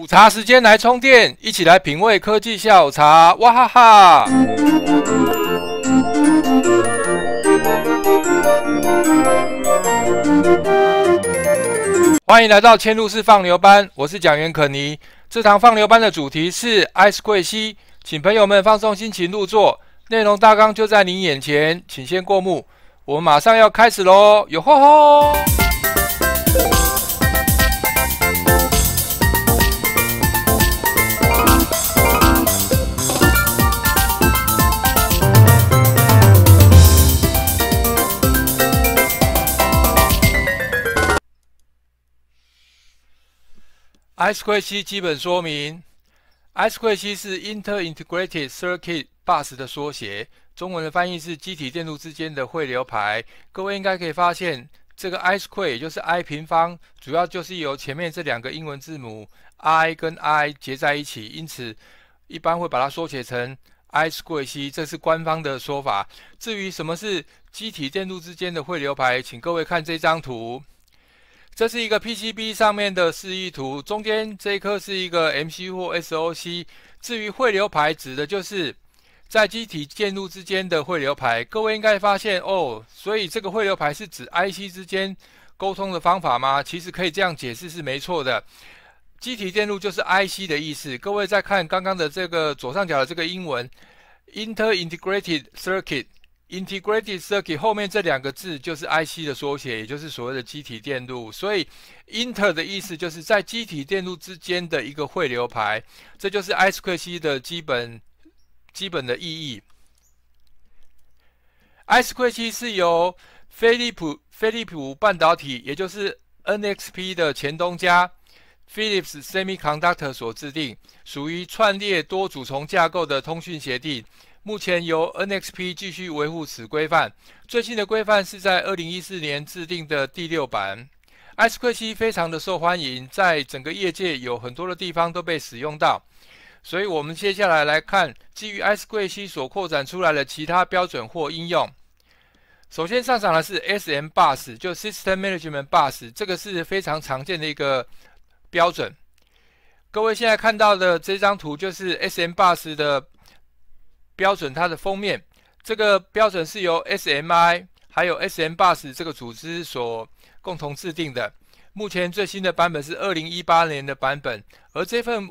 午茶时间来充电，一起来品味科技下午茶，哇哈哈！欢迎来到嵌入式放牛班，我是讲员可尼。这堂放牛班的主题是 Ice 桂西，e a 请朋友们放松心情入座，内容大纲就在您眼前，请先过目。我们马上要开始喽，有吼吼！I square C 基本说明，I square C 是 Inter Integrated Circuit Bus 的缩写，中文的翻译是机体电路之间的汇流排。各位应该可以发现，这个 I square 也就是 I 平方，主要就是由前面这两个英文字母 I 跟 I 结在一起，因此一般会把它缩写成 I square C，这是官方的说法。至于什么是机体电路之间的汇流排，请各位看这张图。这是一个 PCB 上面的示意图，中间这一颗是一个 MC 或 SOC。至于汇流排指的就是在机体电路之间的汇流排。各位应该发现哦，所以这个汇流排是指 IC 之间沟通的方法吗？其实可以这样解释是没错的。机体电路就是 IC 的意思。各位再看刚刚的这个左上角的这个英文，Inter Integrated Circuit。Integrated circuit 后面这两个字就是 IC 的缩写，也就是所谓的机体电路。所以 Inter 的意思就是在机体电路之间的一个汇流排，这就是 I2C 的基本基本的意义。I2C 是由飞利浦飞利浦半导体，也就是 NXP 的前东家 Philips Semiconductor 所制定，属于串列多主从架构的通讯协定。目前由 NXP 继续维护此规范。最新的规范是在二零一四年制定的第六版。s q u 西非常的受欢迎，在整个业界有很多的地方都被使用到。所以我们接下来来看基于 s q u 西所扩展出来的其他标准或应用。首先上场的是 SM Bus，就 System Management Bus，这个是非常常见的一个标准。各位现在看到的这张图就是 SM Bus 的。标准它的封面，这个标准是由 SMI 还有 SM Bus 这个组织所共同制定的。目前最新的版本是二零一八年的版本，而这份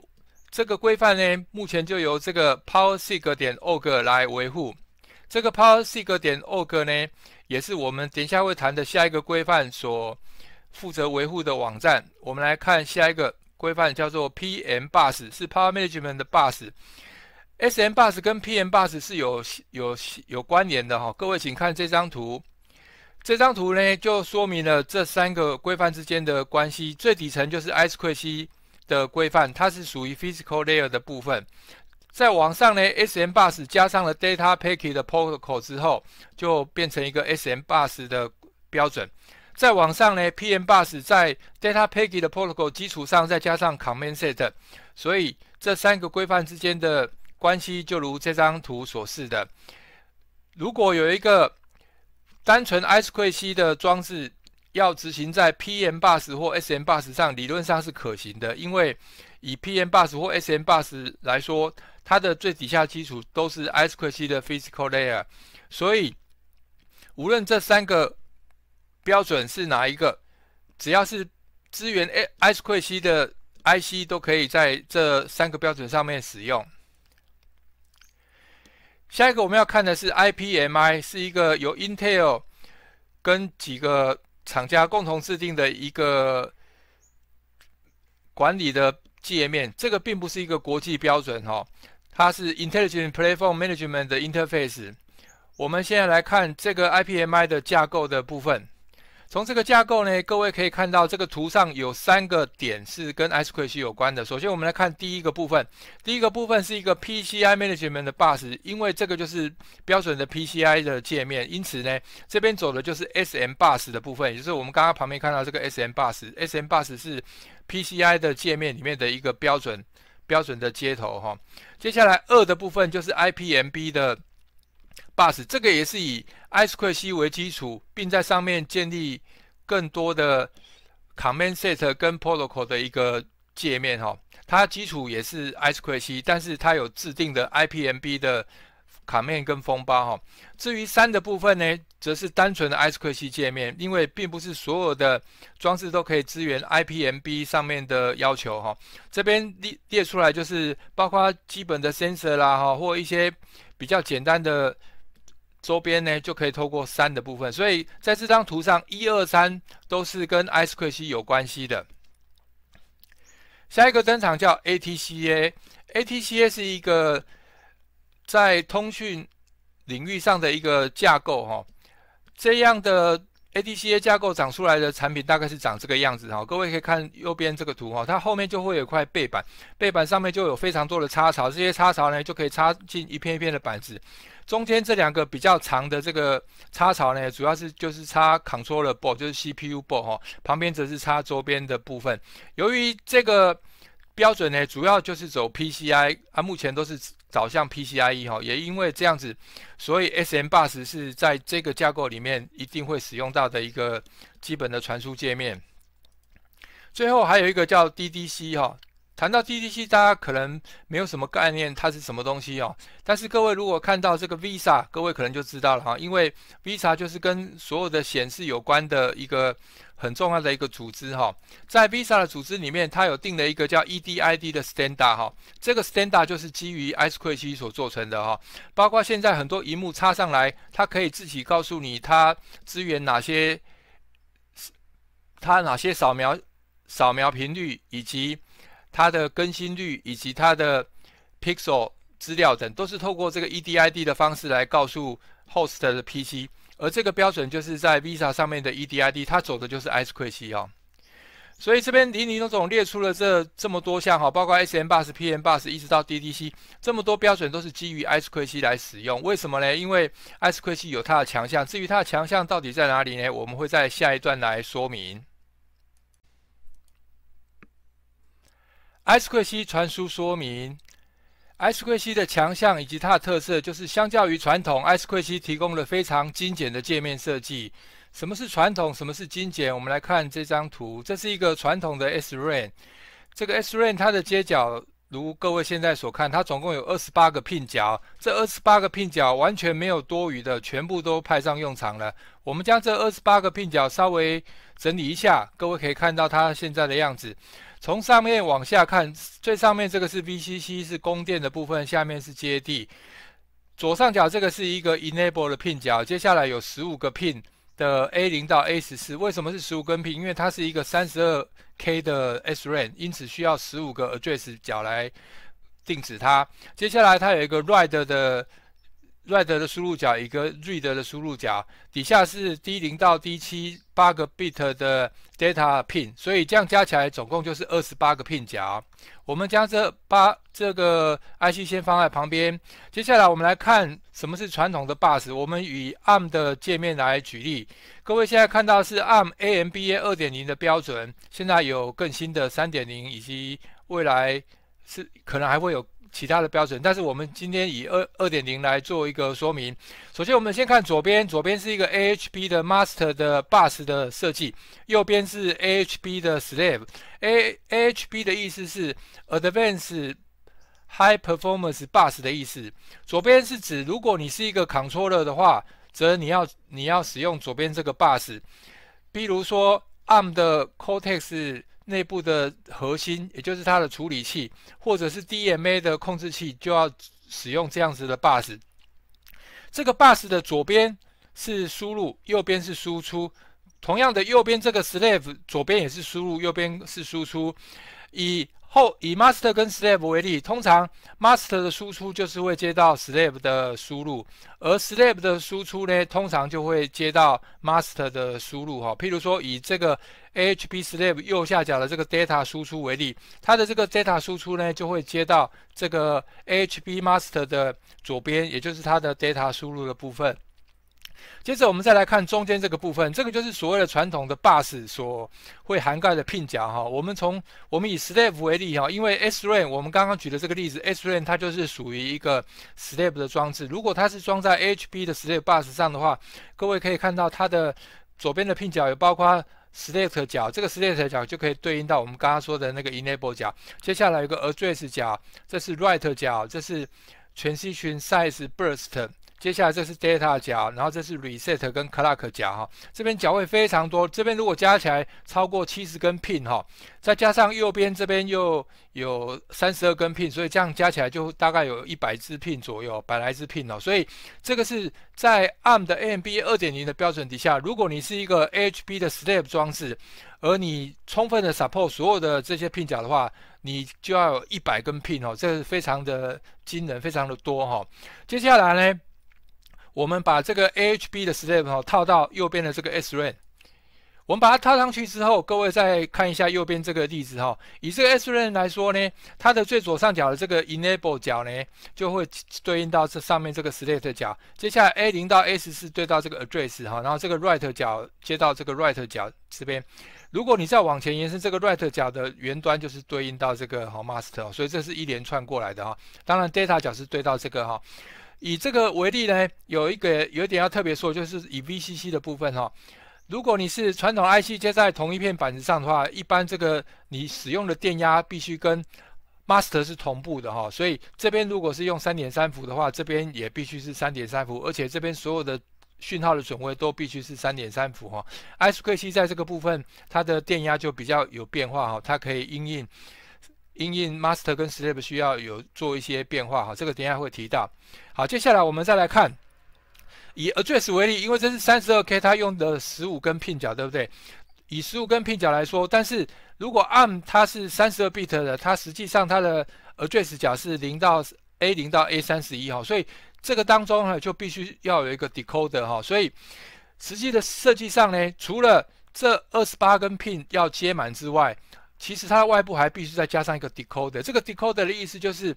这个规范呢，目前就由这个 PowerSIG 点 org 来维护。这个 PowerSIG 点 org 呢，也是我们等一下会谈的下一个规范所负责维护的网站。我们来看下一个规范，叫做 PM Bus，是 Power Management 的 Bus。SMBus 跟 PMBus 是有有有关联的哈，各位请看这张图，这张图呢就说明了这三个规范之间的关系。最底层就是 I2C 的规范，它是属于 Physical Layer 的部分。再往上呢，SMBus 加上了 Data Packet 的 Protocol 之后，就变成一个 SMBus 的标准。再往上呢，PMBus 在 Data Packet 的 Protocol 基础上再加上 Command Set，所以这三个规范之间的。关系就如这张图所示的。如果有一个单纯 Icecuc 的装置要执行在 PM Bus 或 SM Bus 上，理论上是可行的，因为以 PM Bus 或 SM Bus 来说，它的最底下基础都是 Icecuc 的 Physical Layer，所以无论这三个标准是哪一个，只要是支援 Icecuc 的 IC 都可以在这三个标准上面使用。下一个我们要看的是 IPMI，是一个由 Intel 跟几个厂家共同制定的一个管理的界面。这个并不是一个国际标准哈，它是 Intelligent Platform Management 的 Interface。我们现在来看这个 IPMI 的架构的部分。从这个架构呢，各位可以看到这个图上有三个点是跟 s q u e d 系有关的。首先，我们来看第一个部分，第一个部分是一个 PCI management bus，因为这个就是标准的 PCI 的界面，因此呢，这边走的就是 SM bus 的部分，也就是我们刚刚旁边看到这个 SM bus。SM bus 是 PCI 的界面里面的一个标准标准的接头哈。接下来二的部分就是 IPMB 的。Bus 这个也是以 IceQc 为基础，并在上面建立更多的 Command Set 跟 Protocol 的一个界面哈。它基础也是 IceQc，但是它有制定的 IPMB 的卡面跟封包哈。至于三的部分呢，则是单纯的 IceQc 界面，因为并不是所有的装置都可以支援 IPMB 上面的要求哈。这边列列出来就是包括基本的 Sensor 啦哈，或一些。比较简单的周边呢，就可以透过三的部分，所以在这张图上，一二三都是跟 IceQX 有关系的。下一个登场叫 ATCA，ATCA 是一个在通讯领域上的一个架构，哈，这样的。a d c a 架构长出来的产品大概是长这个样子哈，各位可以看右边这个图哈，它后面就会有块背板，背板上面就有非常多的插槽，这些插槽呢就可以插进一片一片的板子，中间这两个比较长的这个插槽呢，主要是就是插 controller board，就是 CPU board 哈，旁边则是插周边的部分，由于这个。标准呢，主要就是走 PCI 啊，目前都是导向 PCIe 哈，也因为这样子，所以 SM bus 是在这个架构里面一定会使用到的一个基本的传输界面。最后还有一个叫 DDC 哈。谈到 GDC，大家可能没有什么概念，它是什么东西哦？但是各位如果看到这个 Visa，各位可能就知道了哈，因为 Visa 就是跟所有的显示有关的一个很重要的一个组织哈。在 Visa 的组织里面，它有定了一个叫 EDID 的 standard 哈，这个 standard 就是基于 s c e c 所做成的哈，包括现在很多荧幕插上来，它可以自己告诉你它支援哪些，它哪些扫描扫描频率以及。它的更新率以及它的 pixel 资料等，都是透过这个 EDID 的方式来告诉 host 的 PC，而这个标准就是在 Visa 上面的 EDID，它走的就是 i c e c 哦。所以这边林林总总列出了这这么多项哈，包括 SMBus、PMBus 一直到 DDC，这么多标准都是基于 i c e c 来使用。为什么呢？因为 i c e c 有它的强项，至于它的强项到底在哪里呢？我们会在下一段来说明。Squishy 传输说明，Squishy 的强项以及它的特色，就是相较于传统，Squishy 提供了非常精简的界面设计。什么是传统？什么是精简？我们来看这张图，这是一个传统的 S-Rain。这个 S-Rain 它的接角，如各位现在所看，它总共有二十八个拼角。这二十八个拼角完全没有多余的，全部都派上用场了。我们将这二十八个拼角稍微整理一下，各位可以看到它现在的样子。从上面往下看，最上面这个是 VCC，是供电的部分；下面是接地。左上角这个是一个 Enable 的 Pin 角，接下来有十五个 Pin 的 A 零到 A 十四。为什么是十五根 Pin？因为它是一个三十二 K 的 S r a n 因此需要十五个 Address 角来定址它。接下来它有一个 Read 的 Read 的输入角，一个 Read 的输入角，底下是 D 零到 D 七八个 Bit 的。Data pin，所以这样加起来总共就是二十八个 pin 脚。我们将这八这个 IC 先放在旁边，接下来我们来看什么是传统的 bus。我们以 ARM 的界面来举例，各位现在看到是 ARM AMBA 二点零的标准，现在有更新的三点零，以及未来是可能还会有。其他的标准，但是我们今天以二二点零来做一个说明。首先，我们先看左边，左边是一个 AHB 的 Master 的 Bus 的设计，右边是 AHB 的 Slave。A AHB 的意思是 Advanced High Performance Bus 的意思。左边是指如果你是一个 Controller 的话，则你要你要使用左边这个 Bus。比如说 ARM 的 Cortex。内部的核心，也就是它的处理器，或者是 DMA 的控制器，就要使用这样子的 bus。这个 bus 的左边是输入，右边是输出。同样的，右边这个 slave，左边也是输入，右边是输出。以后以 master 跟 slave 为例，通常 master 的输出就是会接到 slave 的输入，而 slave 的输出呢，通常就会接到 master 的输入。哈，譬如说以这个 AHB slave 右下角的这个 data 输出为例，它的这个 data 输出呢，就会接到这个 AHB master 的左边，也就是它的 data 输入的部分。接着我们再来看中间这个部分，这个就是所谓的传统的 bus 所会涵盖的聘角哈。我们从我们以 slave 为例哈，因为 s r a n 我们刚刚举的这个例子 s r a n 它就是属于一个 slave 的装置。如果它是装在 ahb 的 slave bus 上的话，各位可以看到它的左边的拼角有包括 s l a t e 角，这个 s l a t e 角就可以对应到我们刚刚说的那个 enable 角。接下来有个 address 角，这是 write 角，这是全息群 size burst。接下来这是 data 角，然后这是 reset 跟 clock 角哈，这边角位非常多，这边如果加起来超过七十根 pin 哈，再加上右边这边又有三十二根 pin，所以这样加起来就大概有一百支 pin 左右，百来支 pin 哦，所以这个是在 ARM 的 AMB 二点零的标准底下，如果你是一个 AHB 的 s l a p 装置，而你充分的 support 所有的这些 pin 角的话，你就要有一百根 pin 哦，这是非常的惊人，非常的多哈。接下来呢？我们把这个 AHB 的 Slave 套到右边的这个 s r a n 我们把它套上去之后，各位再看一下右边这个例子哈，以这个 s r a n 来说呢，它的最左上角的这个 Enable 角呢，就会对应到这上面这个 s l a t e 角。接下来 A0 到 A4 对到这个 Address 哈，然后这个 r i g h t 角接到这个 r i g h t 角这边。如果你再往前延伸，这个 r i g h t 角的原端就是对应到这个哈 Master，所以这是一连串过来的哈。当然 Data 角是对到这个哈。以这个为例呢，有一个有点要特别说，就是以 VCC 的部分哈，如果你是传统 IC 接在同一片板子上的话，一般这个你使用的电压必须跟 Master 是同步的哈，所以这边如果是用三点三伏的话，这边也必须是三点三伏，而且这边所有的讯号的准位都必须是三点三伏哈。SCKC 在这个部分它的电压就比较有变化哈，它可以因应因应 Master 跟 Slave 需要有做一些变化哈，这个等下会提到。好，接下来我们再来看以 address 为例，因为这是三十二 K，它用的十五根 pin 角，对不对？以十五根 pin 角来说，但是如果按它是三十二 bit 的，它实际上它的 address 角是零到 A 零到 A 三十一哈，所以这个当中呢就必须要有一个 decoder 哈，所以实际的设计上呢，除了这二十八根 pin 要接满之外，其实它的外部还必须再加上一个 decoder。这个 decoder 的意思就是。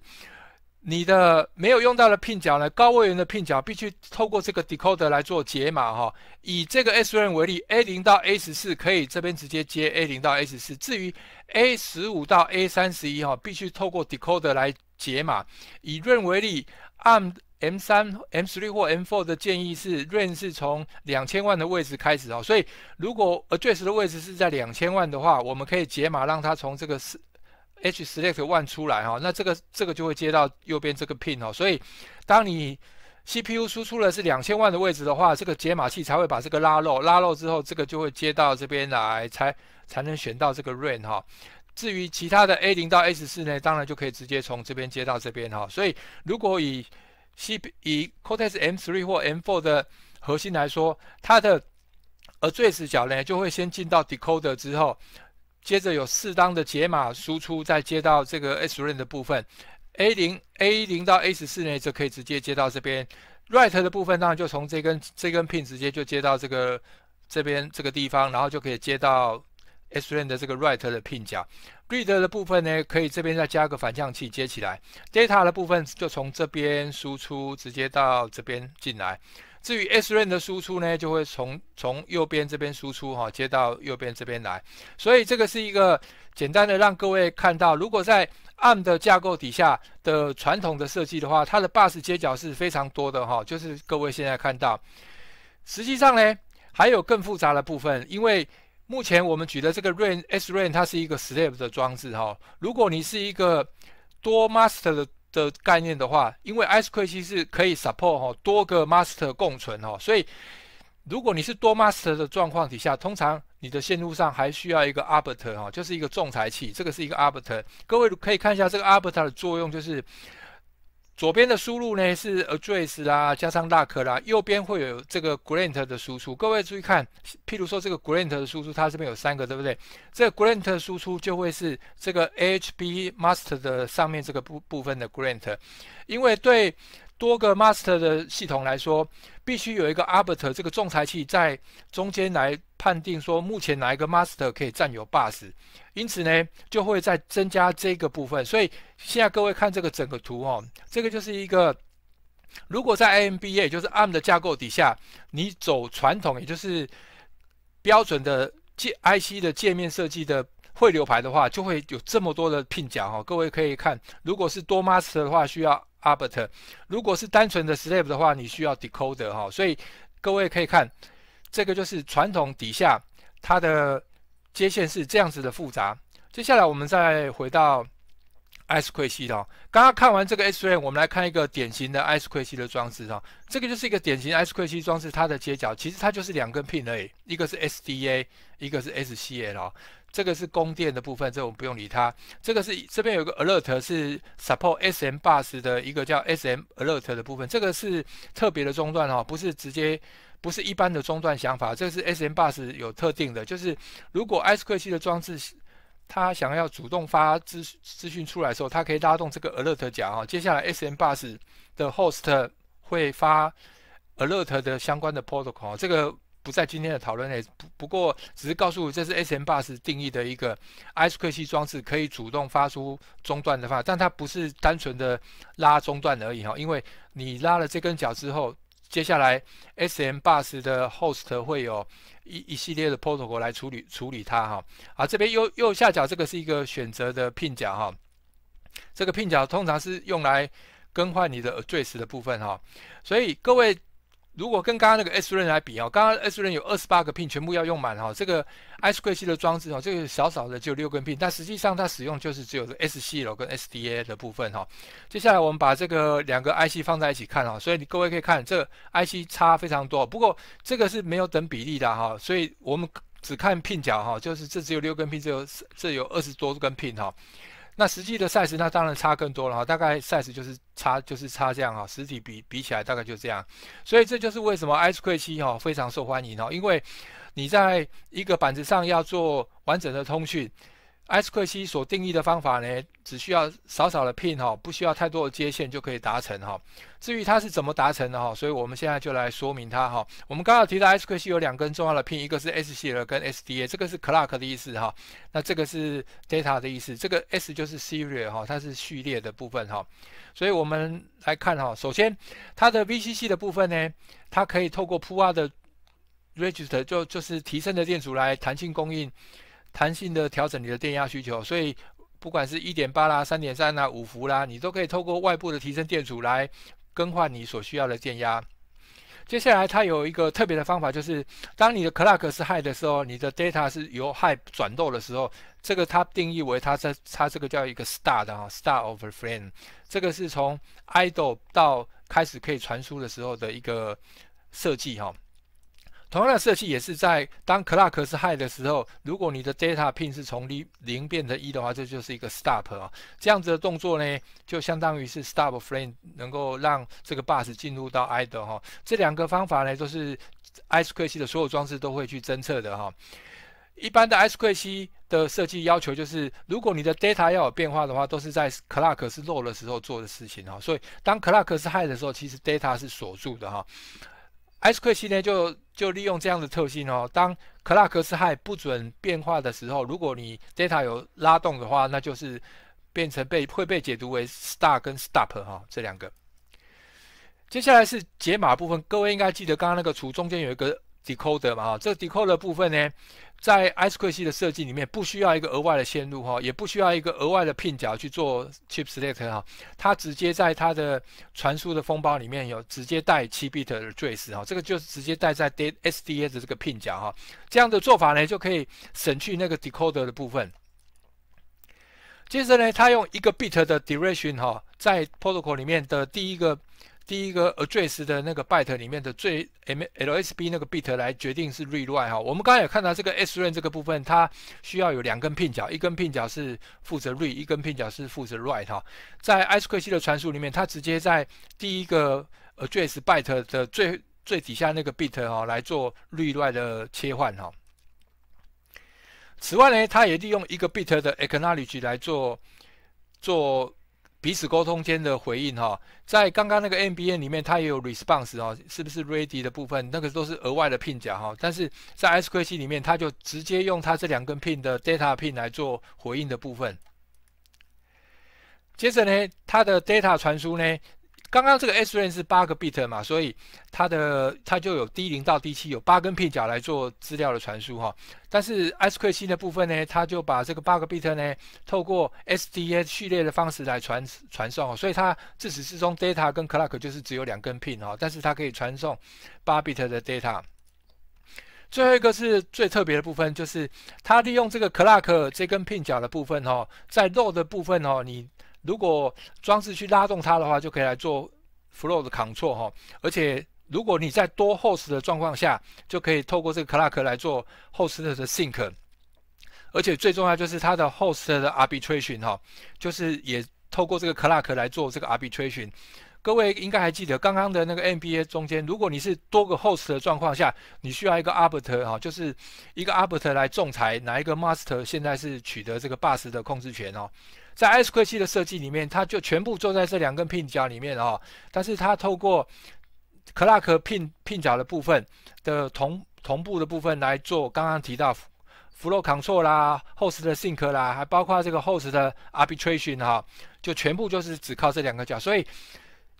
你的没有用到的拼角呢？高位元的拼角必须透过这个 decoder 来做解码哈。以这个 SRN 为例，A0 到 A14 可以这边直接接 A0 到 A14。至于 A15 到 A31 哈，必须透过 decoder 来解码。以 n 为例，按 M3、M3 或 M4 的建议是 n 是从两千万的位置开始哦，所以如果 address 的位置是在两千万的话，我们可以解码让它从这个是。H select one 出来哈，那这个这个就会接到右边这个 pin 哦，所以当你 CPU 输出的是两千万的位置的话，这个解码器才会把这个拉漏，拉漏之后，这个就会接到这边来，才才能选到这个 r a n 哈。至于其他的 A 零到 A 十四呢，当然就可以直接从这边接到这边哈。所以如果以 C 以 Cortex M three 或 M four 的核心来说，它的呃最死角呢，就会先进到 decoder 之后。接着有适当的解码输出，再接到这个 S r a 的部分。A 零、A 零到 A 1四呢，就可以直接接到这边。Write 的部分当然就从这根这根 pin 直接就接到这个这边这个地方，然后就可以接到 S r a 的这个 Write 的 pin 角。Read 的部分呢，可以这边再加个反向器接起来。Data 的部分就从这边输出，直接到这边进来。至于 Srain 的输出呢，就会从从右边这边输出哈，接到右边这边来。所以这个是一个简单的让各位看到，如果在 ARM 的架构底下的传统的设计的话，它的 bus 接角是非常多的哈。就是各位现在看到，实际上呢，还有更复杂的部分，因为目前我们举的这个 rain Srain 它是一个 slave 的装置哈。如果你是一个多 master 的的概念的话，因为 Ice Cream 是可以 support 哈多个 master 共存哈，所以如果你是多 master 的状况底下，通常你的线路上还需要一个 arbiter 哈，就是一个仲裁器，这个是一个 arbiter。各位可以看一下这个 arbiter 的作用，就是。左边的输入呢是 address 啦，加上 l u c k 啦，右边会有这个 grant 的输出。各位注意看，譬如说这个 grant 的输出，它这边有三个，对不对？这个 grant 输出就会是这个 h b master 的上面这个部部分的 grant，因为对。多个 master 的系统来说，必须有一个 arbiter 这个仲裁器在中间来判定说目前哪一个 master 可以占有 bus，因此呢就会再增加这个部分。所以现在各位看这个整个图哦，这个就是一个如果在 a m b a 也就是 ARM 的架构底下，你走传统也就是标准的界 IC 的界面设计的汇流排的话，就会有这么多的聘奖角哈。各位可以看，如果是多 master 的话，需要。Albert，如果是单纯的 Slave 的话，你需要 Decoder 哈，所以各位可以看这个就是传统底下它的接线是这样子的复杂。接下来我们再回到 I2C 系统，刚刚看完这个 s 2我们来看一个典型的 i 2系的装置哈，这个就是一个典型 s I2C 装置，它的接角其实它就是两根 Pin A，一个是 SDA，一个是 SCL。这个是供电的部分，这我们不用理它。这个是这边有个 alert 是 support SM Bus 的一个叫 SM Alert 的部分。这个是特别的中断哈，不是直接，不是一般的中断想法。这是 SM Bus 有特定的，就是如果 I2C 的装置它想要主动发资资讯出来的时候，它可以拉动这个 alert 觉啊。接下来 SM Bus 的 host 会发 alert 的相关的 protocol 这个。不在今天的讨论内，不不过只是告诉这是 SMBus 定义的一个 I/O 设备装置，可以主动发出中断的话，但它不是单纯的拉中断而已哈，因为你拉了这根脚之后，接下来 SMBus 的 host 会有一一系列的 protocol 来处理处理它哈，啊这边右右下角这个是一个选择的 pin 脚哈，这个 pin 脚通常是用来更换你的 address 的部分哈，所以各位。如果跟刚刚那个 S 轮来比哦，刚刚 S 轮有二十八个 pin 全部要用满哈，这个 I2C 的装置哦，这个小小的就六根 pin，但实际上它使用就是只有 SCL 跟 SDA 的部分哈。接下来我们把这个两个 I C 放在一起看哈，所以你各位可以看这 I C 差非常多，不过这个是没有等比例的哈，所以我们只看 pin 角哈，就是这只有六根 pin，这有这有二十多根 pin 哈。那实际的赛时，那当然差更多了哈。大概赛时就是差，就是差这样哈。实体比比起来，大概就这样。所以这就是为什么 s q u 七哈非常受欢迎哈，因为你在一个板子上要做完整的通讯。s 克西所定义的方法呢，只需要少少的 pin 哈，不需要太多的接线就可以达成哈。至于它是怎么达成的哈，所以我们现在就来说明它哈。我们刚好提到 s 克西有两根重要的 pin，一个是 S 系列跟 SDA，这个是 clock 的意思哈，那这个是 data 的意思，这个 S 就是 serial 哈，它是序列的部分哈。所以我们来看哈，首先它的 VCC 的部分呢，它可以透过 p u 的 r e g i s t e r 就就是提升的电阻来弹性供应。弹性的调整你的电压需求，所以不管是一点八啦、三点三啦、五伏啦，你都可以透过外部的提升电阻来更换你所需要的电压。接下来它有一个特别的方法，就是当你的 Clock 是 High 的时候，你的 Data 是由 High 转 Low 的时候，这个它定义为它在它这个叫一个 s t a r 的哈 s t a r Over Frame，这个是从 Idle 到开始可以传输的时候的一个设计哈。同样的设计也是在当 clock 是 high 的时候，如果你的 data pin 是从零零变成一的话，这就是一个 stop 啊。这样子的动作呢，就相当于是 stop frame 能够让这个 bus 进入到 idle 哈。这两个方法呢，都是 i s e c r o n o 的所有装置都会去侦测的哈。一般的 i s e c r o n o 的设计要求就是，如果你的 data 要有变化的话，都是在 clock 是 low 的时候做的事情哈。所以当 clock 是 high 的时候，其实 data 是锁住的哈。s q u a k 系列就就利用这样的特性哦，当 c l 克 c 害是还不准变化的时候，如果你 data 有拉动的话，那就是变成被会被解读为 s t a r 跟 stop 哈这两个。接下来是解码部分，各位应该记得刚刚那个图中间有一个 decoder 嘛哈，这 decoder 部分呢。在 Ice c 的设计里面，不需要一个额外的线路哈，也不需要一个额外的 pin 角去做 chip select 哈，它直接在它的传输的封包里面有直接带七 bit 的 address 哈，这个就是直接带在 SDA 的这个 pin 角哈，这样的做法呢就可以省去那个 decoder 的部分。接着呢，它用一个 bit 的 direction 哈，在 protocol 里面的第一个。第一个 address 的那个 byte 里面的最 MSB l 那个 bit 来决定是 read write 哈。我们刚才有看到这个 s r a 这个部分，它需要有两根 pin 角，一根 pin 角是负责 read，一根 pin 角是负责 write 哈。在 a s c 西的传输里面，它直接在第一个 address byte 的最最底下那个 bit 哈来做 read/write 的切换哈。此外呢，它也利用一个 bit 的 acknowledge 来做做。彼此沟通间的回应哈，在刚刚那个 NBA 里面，它也有 response 哈，是不是 ready 的部分？那个都是额外的 pin 哈，但是在 SQC 里面，它就直接用它这两根 pin 的 data pin 来做回应的部分。接着呢，它的 data 传输呢？刚刚这个 S 线是八个 bit 嘛，所以它的它就有 D 零到 D 七，有八根片脚来做资料的传输哈。但是 S 线的部分呢，它就把这个八个 bit 呢，透过 SDA 序列的方式来传传送哦。所以它自始至终 data 跟 clock 就是只有两根 pin 哈，但是它可以传送八比特的 data。最后一个是最特别的部分，就是它利用这个 clock 这根 pin 脚的部分哈，在 l o 的部分哈，你。如果装置去拉动它的话，就可以来做 flow 的 control 哈。而且如果你在多 host 的状况下，就可以透过这个 clock 来做 host 的 sync。而且最重要就是它的 host 的 arbitration 哈，就是也透过这个 clock 来做这个 arbitration。各位应该还记得刚刚的那个 NBA 中间，如果你是多个 host 的状况下，你需要一个 arbiter 哈，就是一个 arbiter 来仲裁哪一个 master 现在是取得这个 bus 的控制权哦。在 S 四七的设计里面，它就全部做在这两根 pin 角里面哦。但是它透过 clock pin pin 角的部分的同同步的部分来做，刚刚提到 flow control 啦，s t 的 sync 啦，还包括这个 host 的 arbitration 哈，就全部就是只靠这两个角。所以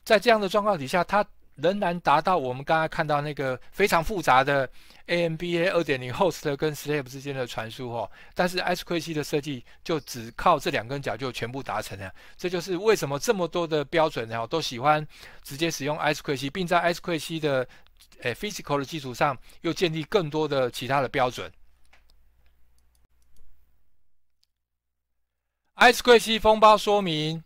在这样的状况底下，它仍然达到我们刚才看到那个非常复杂的。AMBA 2.0 host 跟 slave 之间的传输哦，但是 SCLC 的设计就只靠这两根脚就全部达成了。这就是为什么这么多的标准然后都喜欢直接使用 SCLC，并在 SCLC 的诶 physical 的基础上又建立更多的其他的标准。SCLC 风包说明。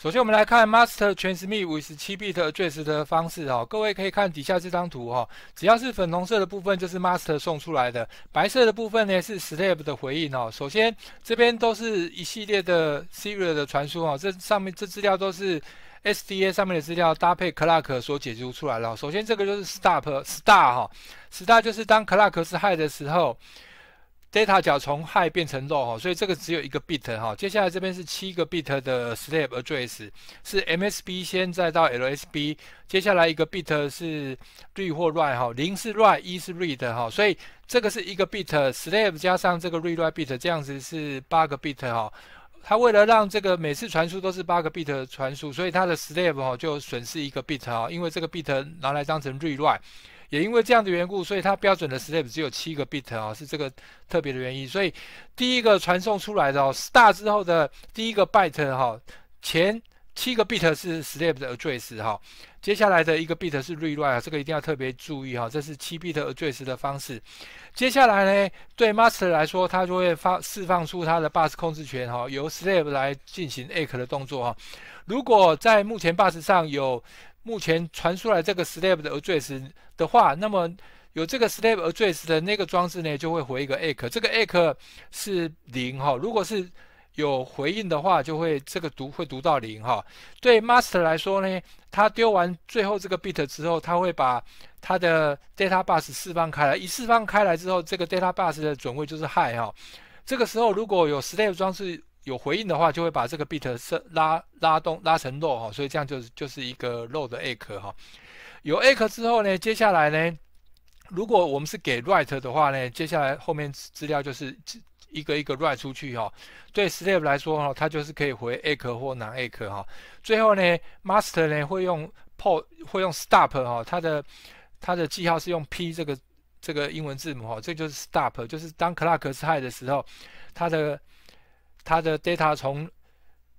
首先，我们来看 master transmit with 7 bit address 的方式哈。各位可以看底下这张图哈，只要是粉红色的部分就是 master 送出来的，白色的部分呢是 s l a b 的回应哦。首先，这边都是一系列的 serial 的传输啊，这上面这资料都是 SDA 上面的资料搭配 clock 所解读出来了。首先，这个就是 s t o p s t a r 哈 s t a r 就是当 clock 是 high 的时候。d 塔 t a 角从 High 变成 Low 哈，所以这个只有一个 bit 哈。接下来这边是七个 bit 的 Slave Address，是 MSB 先，再到 LSB。接下来一个 bit 是 Read 或 Write 哈，零是 Write，一是 Read 哈。所以这个是一个 bit Slave 加上这个 Read Write bit，这样子是八个 bit 哈。它为了让这个每次传输都是八个 bit 传输，所以它的 Slave 哈就损失一个 bit 哈，因为这个 bit 拿来当成 Read Write。也因为这样的缘故，所以它标准的 slave 只有七个 bit 啊，是这个特别的原因。所以第一个传送出来的 s t a r 之后的第一个 byte 哈，前七个 bit 是 slave 的 address 哈，接下来的一个 bit 是 r e a write 这个一定要特别注意哈，这是七 bit address 的方式。接下来呢，对 master 来说，它就会发释放出它的 bus 控制权哈，由 slave 来进行 ack 的动作哈。如果在目前 bus 上有目前传出来这个 s l a b 的 address 的话，那么有这个 s l a b e address 的那个装置呢，就会回一个 ack，这个 ack 是零哈。如果是有回应的话，就会这个读会读到零哈。对 master 来说呢，它丢完最后这个 bit 之后，它会把它的 data bus 释放开来。一释放开来之后，这个 data bus 的准位就是 high 哈。这个时候如果有 s l a b 装置有回应的话，就会把这个 bit 设拉拉动拉成 low 哈，所以这样就是就是一个 low 的 ack 哈。有 ack 之后呢，接下来呢，如果我们是给 write 的话呢，接下来后面资料就是一个一个 write 出去哈。对 slave 来说哈，它就是可以回 ack 或拿 ack 哈。最后呢，master 呢会用 p o 会用 stop 哈，它的它的记号是用 p 这个这个英文字母哈，这就是 stop，就是当 clock 是 high 的时候，它的它的 data 从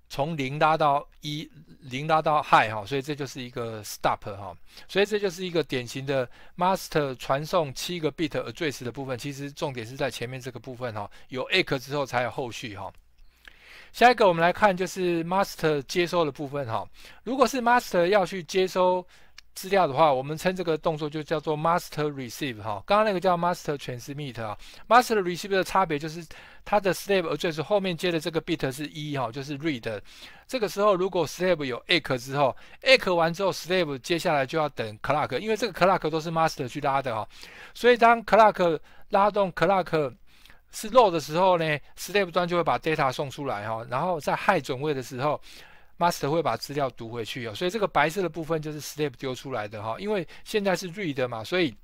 从零拉到一，零拉到 high 哈，所以这就是一个 stop 哈，所以这就是一个典型的 master 传送七个 bit address 的部分，其实重点是在前面这个部分哈，有 ack 之后才有后续哈。下一个我们来看就是 master 接收的部分哈，如果是 master 要去接收。资料的话，我们称这个动作就叫做 master receive 哈，刚刚那个叫 master transmit 啊，master receive 的差别就是它的 slave 而最是后面接的这个 bit 是一哈，就是 read。这个时候如果 slave 有 ack 之后，ack 完之后 slave 接下来就要等 clock，因为这个 clock 都是 master 去拉的哈，所以当 clock 拉动 clock 是 low 的时候呢，slave 端就会把 data 送出来哈，然后在 high 总位的时候。Master 会把资料读回去哦，所以这个白色的部分就是 s l e p 丢出来的哈，因为现在是 Read 嘛，所以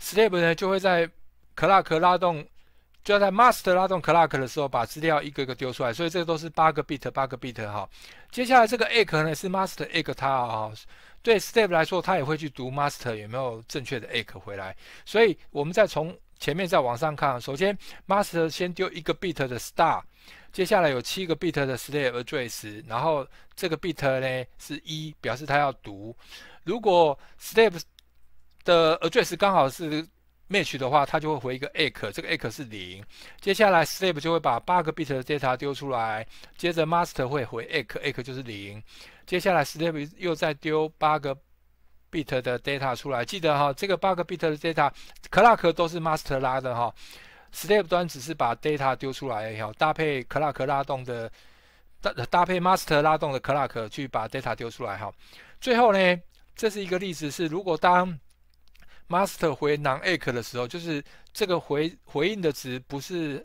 s l e p 呢就会在 Clock 拉动，就在 Master 拉动 Clock 的时候，把资料一个一个丢出来，所以这都是八个 bit，八个 bit 哈。接下来这个 Ack 呢是 Master Ack 它啊，对 s t e p 来说，它也会去读 Master 有没有正确的 Ack 回来，所以我们再从前面再往上看，首先 Master 先丢一个 bit 的 Star。接下来有七个 bit 的 slave address，然后这个 bit 呢是一，表示它要读。如果 slave 的 address 刚好是 match 的话，它就会回一个 ack，这个 ack 是零。接下来 slave 就会把八个 bit 的 data 丢出来，接着 master 会回 ack，ack 就是零。接下来 slave 又再丢八个 bit 的 data 出来，记得哈，这个八个 bit 的 data clock 都是 master 拉的哈。s l a p e 端只是把 data 丢出来好搭配 clock 拉动的搭搭配 master 拉动的 clock 去把 data 丢出来哈。最后呢，这是一个例子是，如果当 master 回 non a c 的时候，就是这个回回应的值不是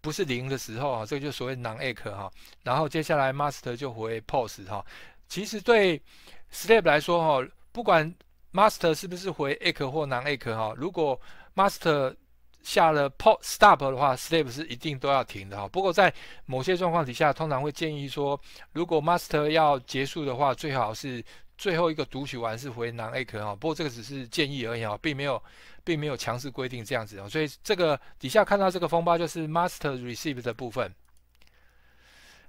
不是零的时候啊，这就所谓 non a c 哈。然后接下来 master 就回 p o s e 哈。其实对 s l a p e 来说哈，不管 master 是不是回 a c 或 non a c 哈，如果 master 下了 pot stop 的话，stop 是一定都要停的哈。不过在某些状况底下，通常会建议说，如果 master 要结束的话，最好是最后一个读取完是回南 A 可能哈。不过这个只是建议而已啊，并没有，并没有强制规定这样子啊。所以这个底下看到这个风暴就是 master r e c e i v e 的部分。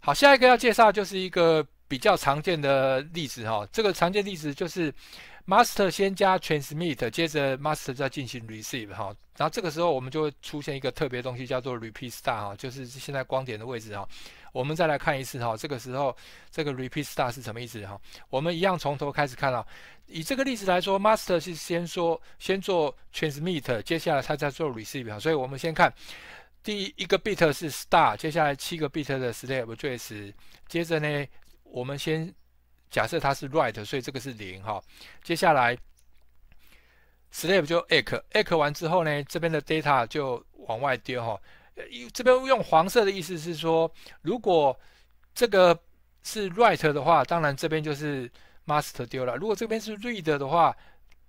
好，下一个要介绍就是一个比较常见的例子哈。这个常见例子就是。Master 先加 transmit，接着 Master 再进行 receive 哈，然后这个时候我们就会出现一个特别东西叫做 repeat star 哈，就是现在光点的位置哈。我们再来看一次哈，这个时候这个 repeat star 是什么意思哈？我们一样从头开始看啊。以这个例子来说，Master 是先说先做 transmit，接下来它再做 receive 哈，所以我们先看第一个 bit 是 star，接下来七个 bit 的 slave a d 接着呢我们先。假设它是 right，所以这个是零哈。接下来 slave 就 ack ack 完之后呢，这边的 data 就往外丢哈。呃，这边用黄色的意思是说，如果这个是 right 的话，当然这边就是 master 丢了。如果这边是 read 的话，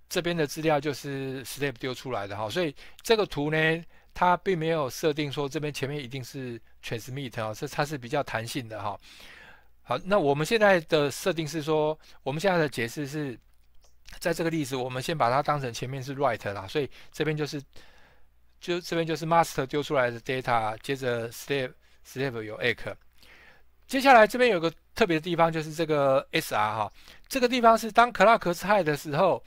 这边的资料就是 slave 丢出来的哈。所以这个图呢，它并没有设定说这边前面一定是 transmit 啊，这它是比较弹性的哈。好，那我们现在的设定是说，我们现在的解释是在这个例子，我们先把它当成前面是 right 啦，所以这边就是，就这边就是 master 丢出来的 data，接着 step step 有 ack，接下来这边有个特别的地方就是这个 sr 哈，这个地方是当 clock 是 high 的时候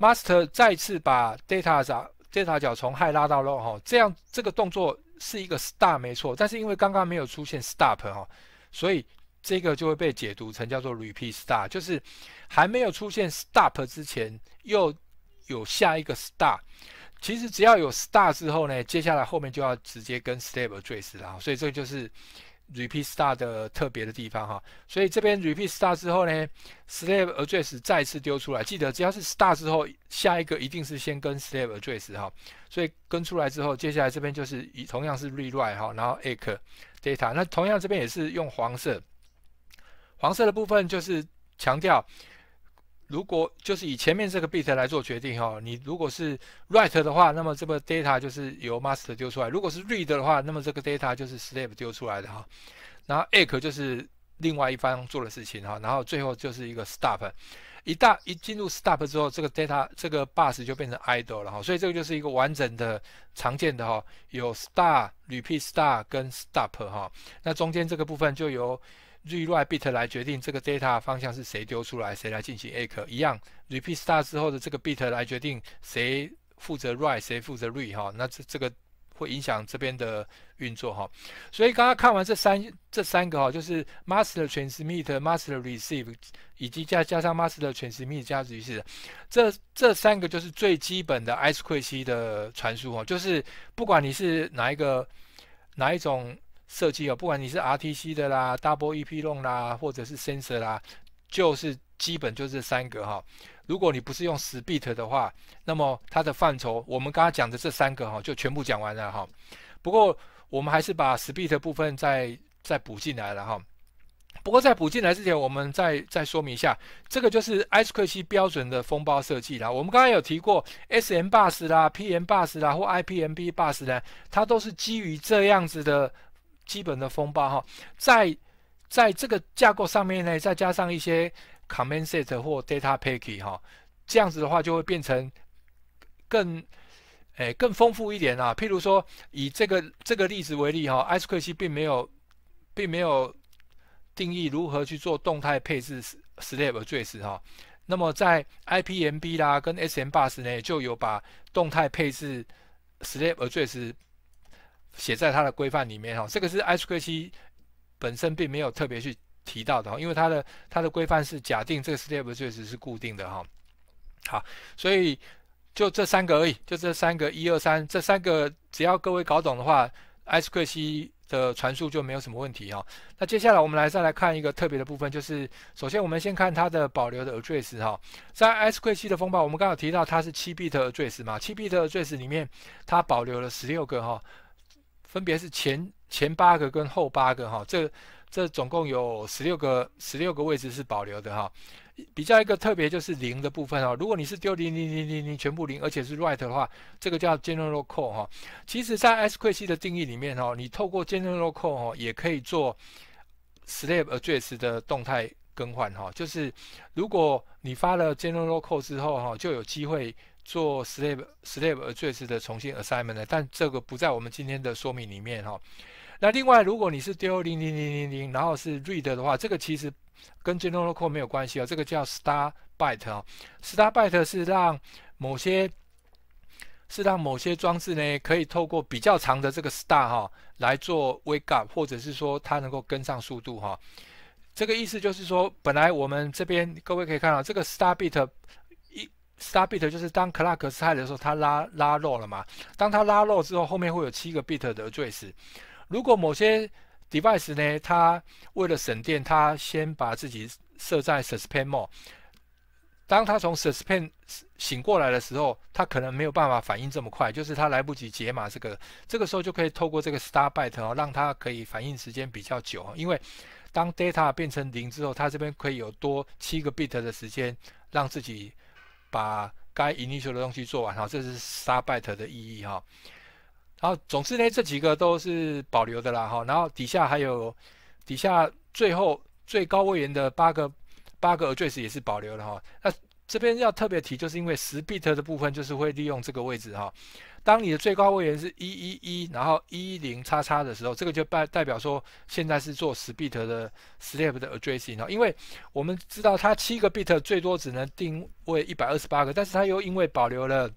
，master 再次把 data 角 data 角从 high 拉到 low 哈，这样这个动作是一个 stop 没错，但是因为刚刚没有出现 stop 哈，所以这个就会被解读成叫做 repeat star，就是还没有出现 star 之前又有下一个 star，其实只要有 star 之后呢，接下来后面就要直接跟 stable address 所以这就是 repeat star 的特别的地方哈。所以这边 repeat star 之后呢，stable address 再次丢出来，记得只要是 star 之后，下一个一定是先跟 stable address 哈。所以跟出来之后，接下来这边就是同样是 r e w r e 哈，然后 ack data，那同样这边也是用黄色。黄色的部分就是强调，如果就是以前面这个 bit 来做决定哈，你如果是 write 的话，那么这个 data 就是由 master 丢出来；如果是 read 的话，那么这个 data 就是 slave 丢出来的哈。然后 a c e 就是另外一方做的事情哈。然后最后就是一个 stop，一大一进入 stop 之后，这个 data 这个 bus 就变成 idle 了哈。所以这个就是一个完整的常见的哈，有 s t a r r e p s t a r 跟 stop 哈。那中间这个部分就由 re write bit 来决定这个 data 方向是谁丢出来，谁来进行 ack 一样，repeat start 之后的这个 bit 来决定谁负责 write 谁负责 re 哈，那这这个会影响这边的运作哈。所以刚刚看完这三这三个哈，就是 master transmit、master receive 以及加加上 master transmit 加 receive，这这三个就是最基本的 I2C 的传输哈，就是不管你是哪一个哪一种。设计哦，不管你是 RTC 的啦、d o u b l e e p 弄啦，或者是 Sensor 啦，就是基本就是三个哈。如果你不是用 s p b i t 的话，那么它的范畴，我们刚刚讲的这三个哈就全部讲完了哈。不过我们还是把 10bit 部分再再补进来了哈。不过在补进来之前，我们再再说明一下，这个就是 I2C 标准的封包设计啦。我们刚刚有提过 SM Bus 啦、PM Bus 啦或 IPMB Bus 呢，它都是基于这样子的。基本的风暴哈，在在这个架构上面呢，再加上一些 command set 或 data p a c k e 哈，这样子的话就会变成更诶更丰富一点啦。譬如说以这个这个例子为例哈，埃斯克西并没有并没有定义如何去做动态配置 s l a b e address 哈。那么在 IPMB 啦跟 SMBus 呢，就有把动态配置 s l a b e address。写在它的规范里面哈，这个是 a s c i 本身并没有特别去提到的哈，因为它的它的规范是假定这个 step a d d e s 是固定的哈，好，所以就这三个而已，就这三个一二三这三个，只要各位搞懂的话 a s c i 的传输就没有什么问题哈。那接下来我们来再来看一个特别的部分，就是首先我们先看它的保留的 address 哈，在 a s c i 的风暴我们刚好提到它是七 bit address 嘛，七 bit address 里面它保留了十六个哈。分别是前前八个跟后八个哈，这这总共有十六个十六个位置是保留的哈。比较一个特别就是零的部分哦，如果你是丢零零零零零全部零，而且是 r i g h t 的话，这个叫 general call 哈。其实在 s q u i s C 的定义里面哦，你透过 general call 哦，也可以做 s l a v address 的动态更换哈。就是如果你发了 general call 之后哈，就有机会。做 slave slave 最值的重新 assignment 的，但这个不在我们今天的说明里面哈。那另外，如果你是丢零零零零零，然后是 read 的话，这个其实跟 general c o l l 没有关系哦，这个叫 star byte 啊，star byte 是让某些是让某些装置呢可以透过比较长的这个 star 哈来做 wake up，或者是说它能够跟上速度哈。这个意思就是说，本来我们这边各位可以看到这个 star b i t e Star bit 就是当 clock 失态的时候，它拉拉漏了嘛？当它拉漏之后，后面会有七个 bit 的罪时。如果某些 device 呢，它为了省电，它先把自己设在 suspend mode。当它从 suspend 醒过来的时候，它可能没有办法反应这么快，就是它来不及解码这个。这个时候就可以透过这个 star bit 哦，让它可以反应时间比较久。因为当 data 变成零之后，它这边可以有多七个 bit 的时间让自己。把该 initial 的东西做完哈，这是 subbyte 的意义哈。然后总之呢，这几个都是保留的啦哈。然后底下还有底下最后最高位元的八个八个 address 也是保留的哈。那这边要特别提，就是因为十比特的部分就是会利用这个位置哈。当你的最高位元是111，然后10叉叉的时候，这个就代代表说现在是做十比特的 s l a b 的 addressing。因为我们知道它七个 bit 最多只能定位一百二十八个，但是它又因为保留了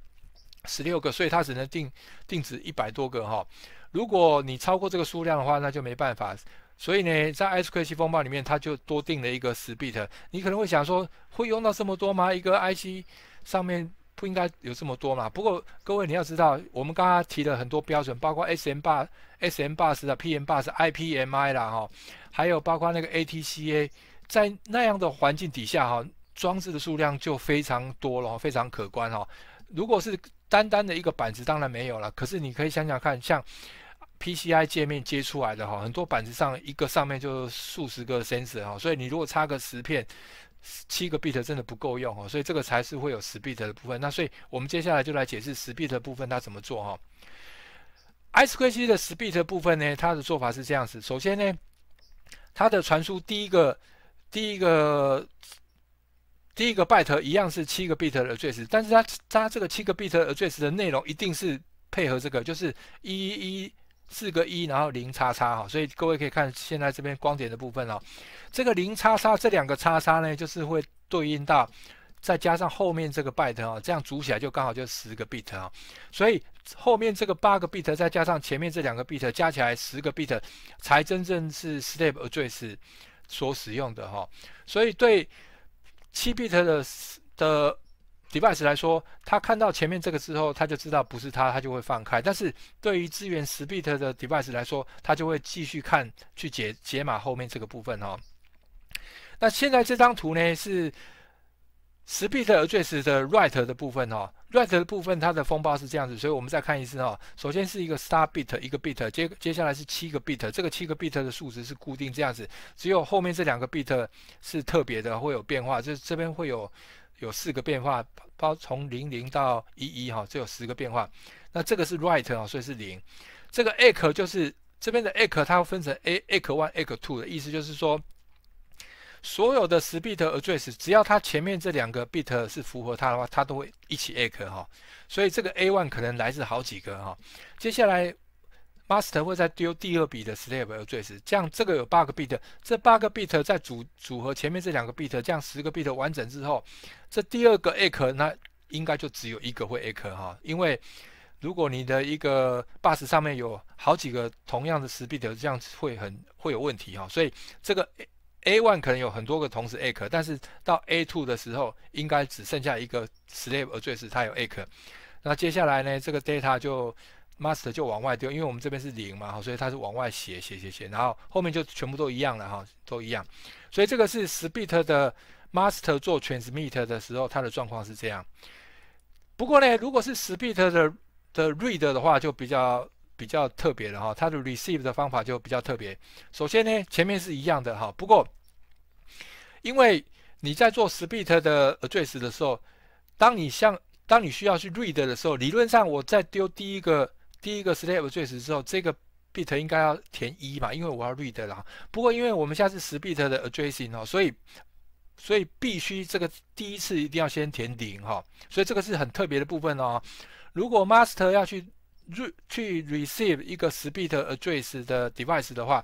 十六个，所以它只能定定值一百多个哈。如果你超过这个数量的话，那就没办法。所以呢，在 SQCX 风暴里面，它就多定了一个 s p b i t 你可能会想说，会用到这么多吗？一个 IC 上面不应该有这么多嘛？不过，各位你要知道，我们刚刚提了很多标准，包括 SM bus、m 八十的 PM bus、IPMI 啦，哈，还有包括那个 ATCA，在那样的环境底下，哈，装置的数量就非常多了，非常可观，哈。如果是单单的一个板子，当然没有了。可是你可以想想看，像。PCI 界面接出来的哈，很多板子上一个上面就数十个 sensor 哈，所以你如果插个十片，七个 bit 真的不够用哈，所以这个才是会有十 bit 的部分。那所以我们接下来就来解释十 bit 的部分它怎么做哈。Squish 的十 bit 部分呢，它的做法是这样子：首先呢，它的传输第一个第一个第一个 byte 一样是七个 bit 的 address，但是它它这个七个 bit 的 address 的内容一定是配合这个，就是一一。四个一，然后零叉叉哈，所以各位可以看现在这边光点的部分哦。这个零叉叉这两个叉叉呢，就是会对应到再加上后面这个 byte 哦，这样组起来就刚好就十个 bit 啊。所以后面这个八个 bit 再加上前面这两个 bit 加起来十个 bit，才真正是 step address 所使用的哈。所以对七 bit 的的。device 来说，他看到前面这个之后，他就知道不是他，他就会放开。但是对于支援十 bit 的 device 来说，他就会继续看去解解码后面这个部分哈。那现在这张图呢是十 bit address 的 write 的部分哈，write 的部分它的风暴是这样子，所以我们再看一次哈。首先是一个 s t a r bit，一个 bit，接接下来是七个 bit，这个七个 bit 的数值是固定这样子，只有后面这两个 bit 是特别的会有变化，就是这边会有。有四个变化，包从零零到一一哈，这有十个变化。那这个是 right 哈，所以是零。这个 ack 就是这边的 ack，它分成 a ack one ack two 的意思就是说，所有的十比特 address，只要它前面这两个 bit 是符合它的话，它都会一起 ack 哈。所以这个 a one 可能来自好几个哈。接下来。b a s t 会在丢第二笔的 Slave 坠 d 这样这个有八个 bit，这八个 bit 在组组合前面这两个 bit，这样十个 bit 完整之后，这第二个 Ack 那应该就只有一个会 Ack 哈，因为如果你的一个 Bus 上面有好几个同样的十 bit，这样会很会有问题哈，所以这个 A one 可能有很多个同时 Ack，但是到 A two 的时候应该只剩下一个 Slave 坠 d 它有 Ack，那接下来呢这个 Data 就。Master 就往外丢，因为我们这边是零嘛，所以它是往外写写写写，然后后面就全部都一样了哈，都一样。所以这个是十比特的 Master 做 Transmit 的时候，它的状况是这样。不过呢，如果是十比特的的 Read 的话，就比较比较特别了哈，它的 Receive 的方法就比较特别。首先呢，前面是一样的哈，不过因为你在做十比特的 Address 的时候，当你像当你需要去 Read 的时候，理论上我在丢第一个。第一个 s t a v e address 之后，这个 bit 应该要填一嘛，因为我要 read 啦。不过因为我们是 s 十 bit 的 addressing 哦，所以所以必须这个第一次一定要先填零哈。所以这个是很特别的部分哦。如果 master 要去 re 去 receive 一个十 bit address 的 device 的话，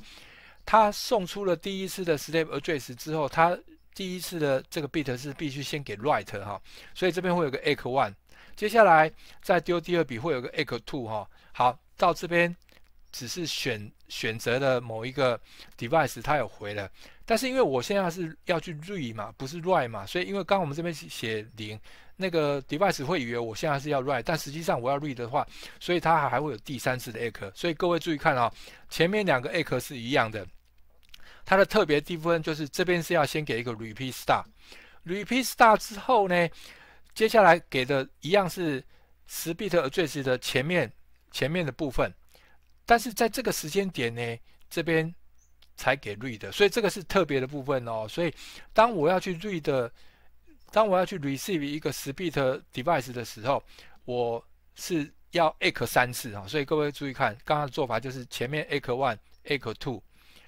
它送出了第一次的 s t a p address 之后，它第一次的这个 bit 是必须先给 write 哈。所以这边会有个 ack one，接下来再丢第二笔会有个 ack two 哈。好，到这边只是选选择了某一个 device，它有回了。但是因为我现在是要去 read 嘛，不是 write 嘛，所以因为刚我们这边写零，那个 device 会以为我现在是要 write，但实际上我要 read 的话，所以它还会有第三次的 a c o 所以各位注意看啊，前面两个 a c o 是一样的，它的特别 d i 就是这边是要先给一个 repeat star，repeat star 之后呢，接下来给的一样是十 b e t address 的前面。前面的部分，但是在这个时间点呢，这边才给 read，所以这个是特别的部分哦。所以当我要去 read，当我要去 receive 一个 s p e i t device 的时候，我是要 ack 三次啊。所以各位注意看，刚刚的做法就是前面 ack one，ack two，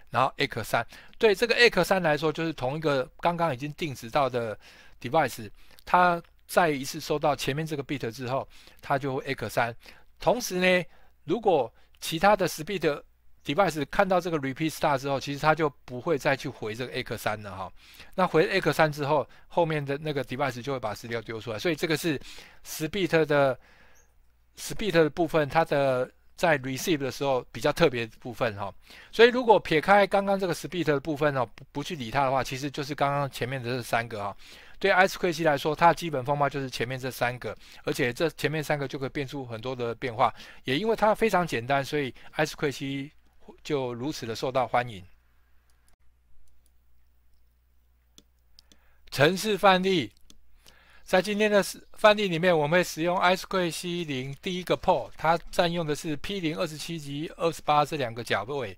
然后 ack 三。对这个 ack 三来说，就是同一个刚刚已经定值到的 device，它再一次收到前面这个 bit 之后，它就会 ack 三。同时呢，如果其他的 Speed Device 看到这个 Repeat s t a r 之后，其实它就不会再去回这个 a k 三了哈。那回 a k 三之后，后面的那个 Device 就会把资料丢出来。所以这个是 Speed 的 Speed 的部分，它的在 Receive 的时候比较特别部分哈。所以如果撇开刚刚这个 Speed 的部分哦，不不去理它的话，其实就是刚刚前面的这三个哈。对 s q u i 来说，它的基本方法就是前面这三个，而且这前面三个就可以变出很多的变化。也因为它非常简单，所以 s q u i 就如此的受到欢迎。城市范例，在今天的范例里面，我们会使用 s q u i s 零第一个 p o 它占用的是 P 零二十七及二十八这两个脚位。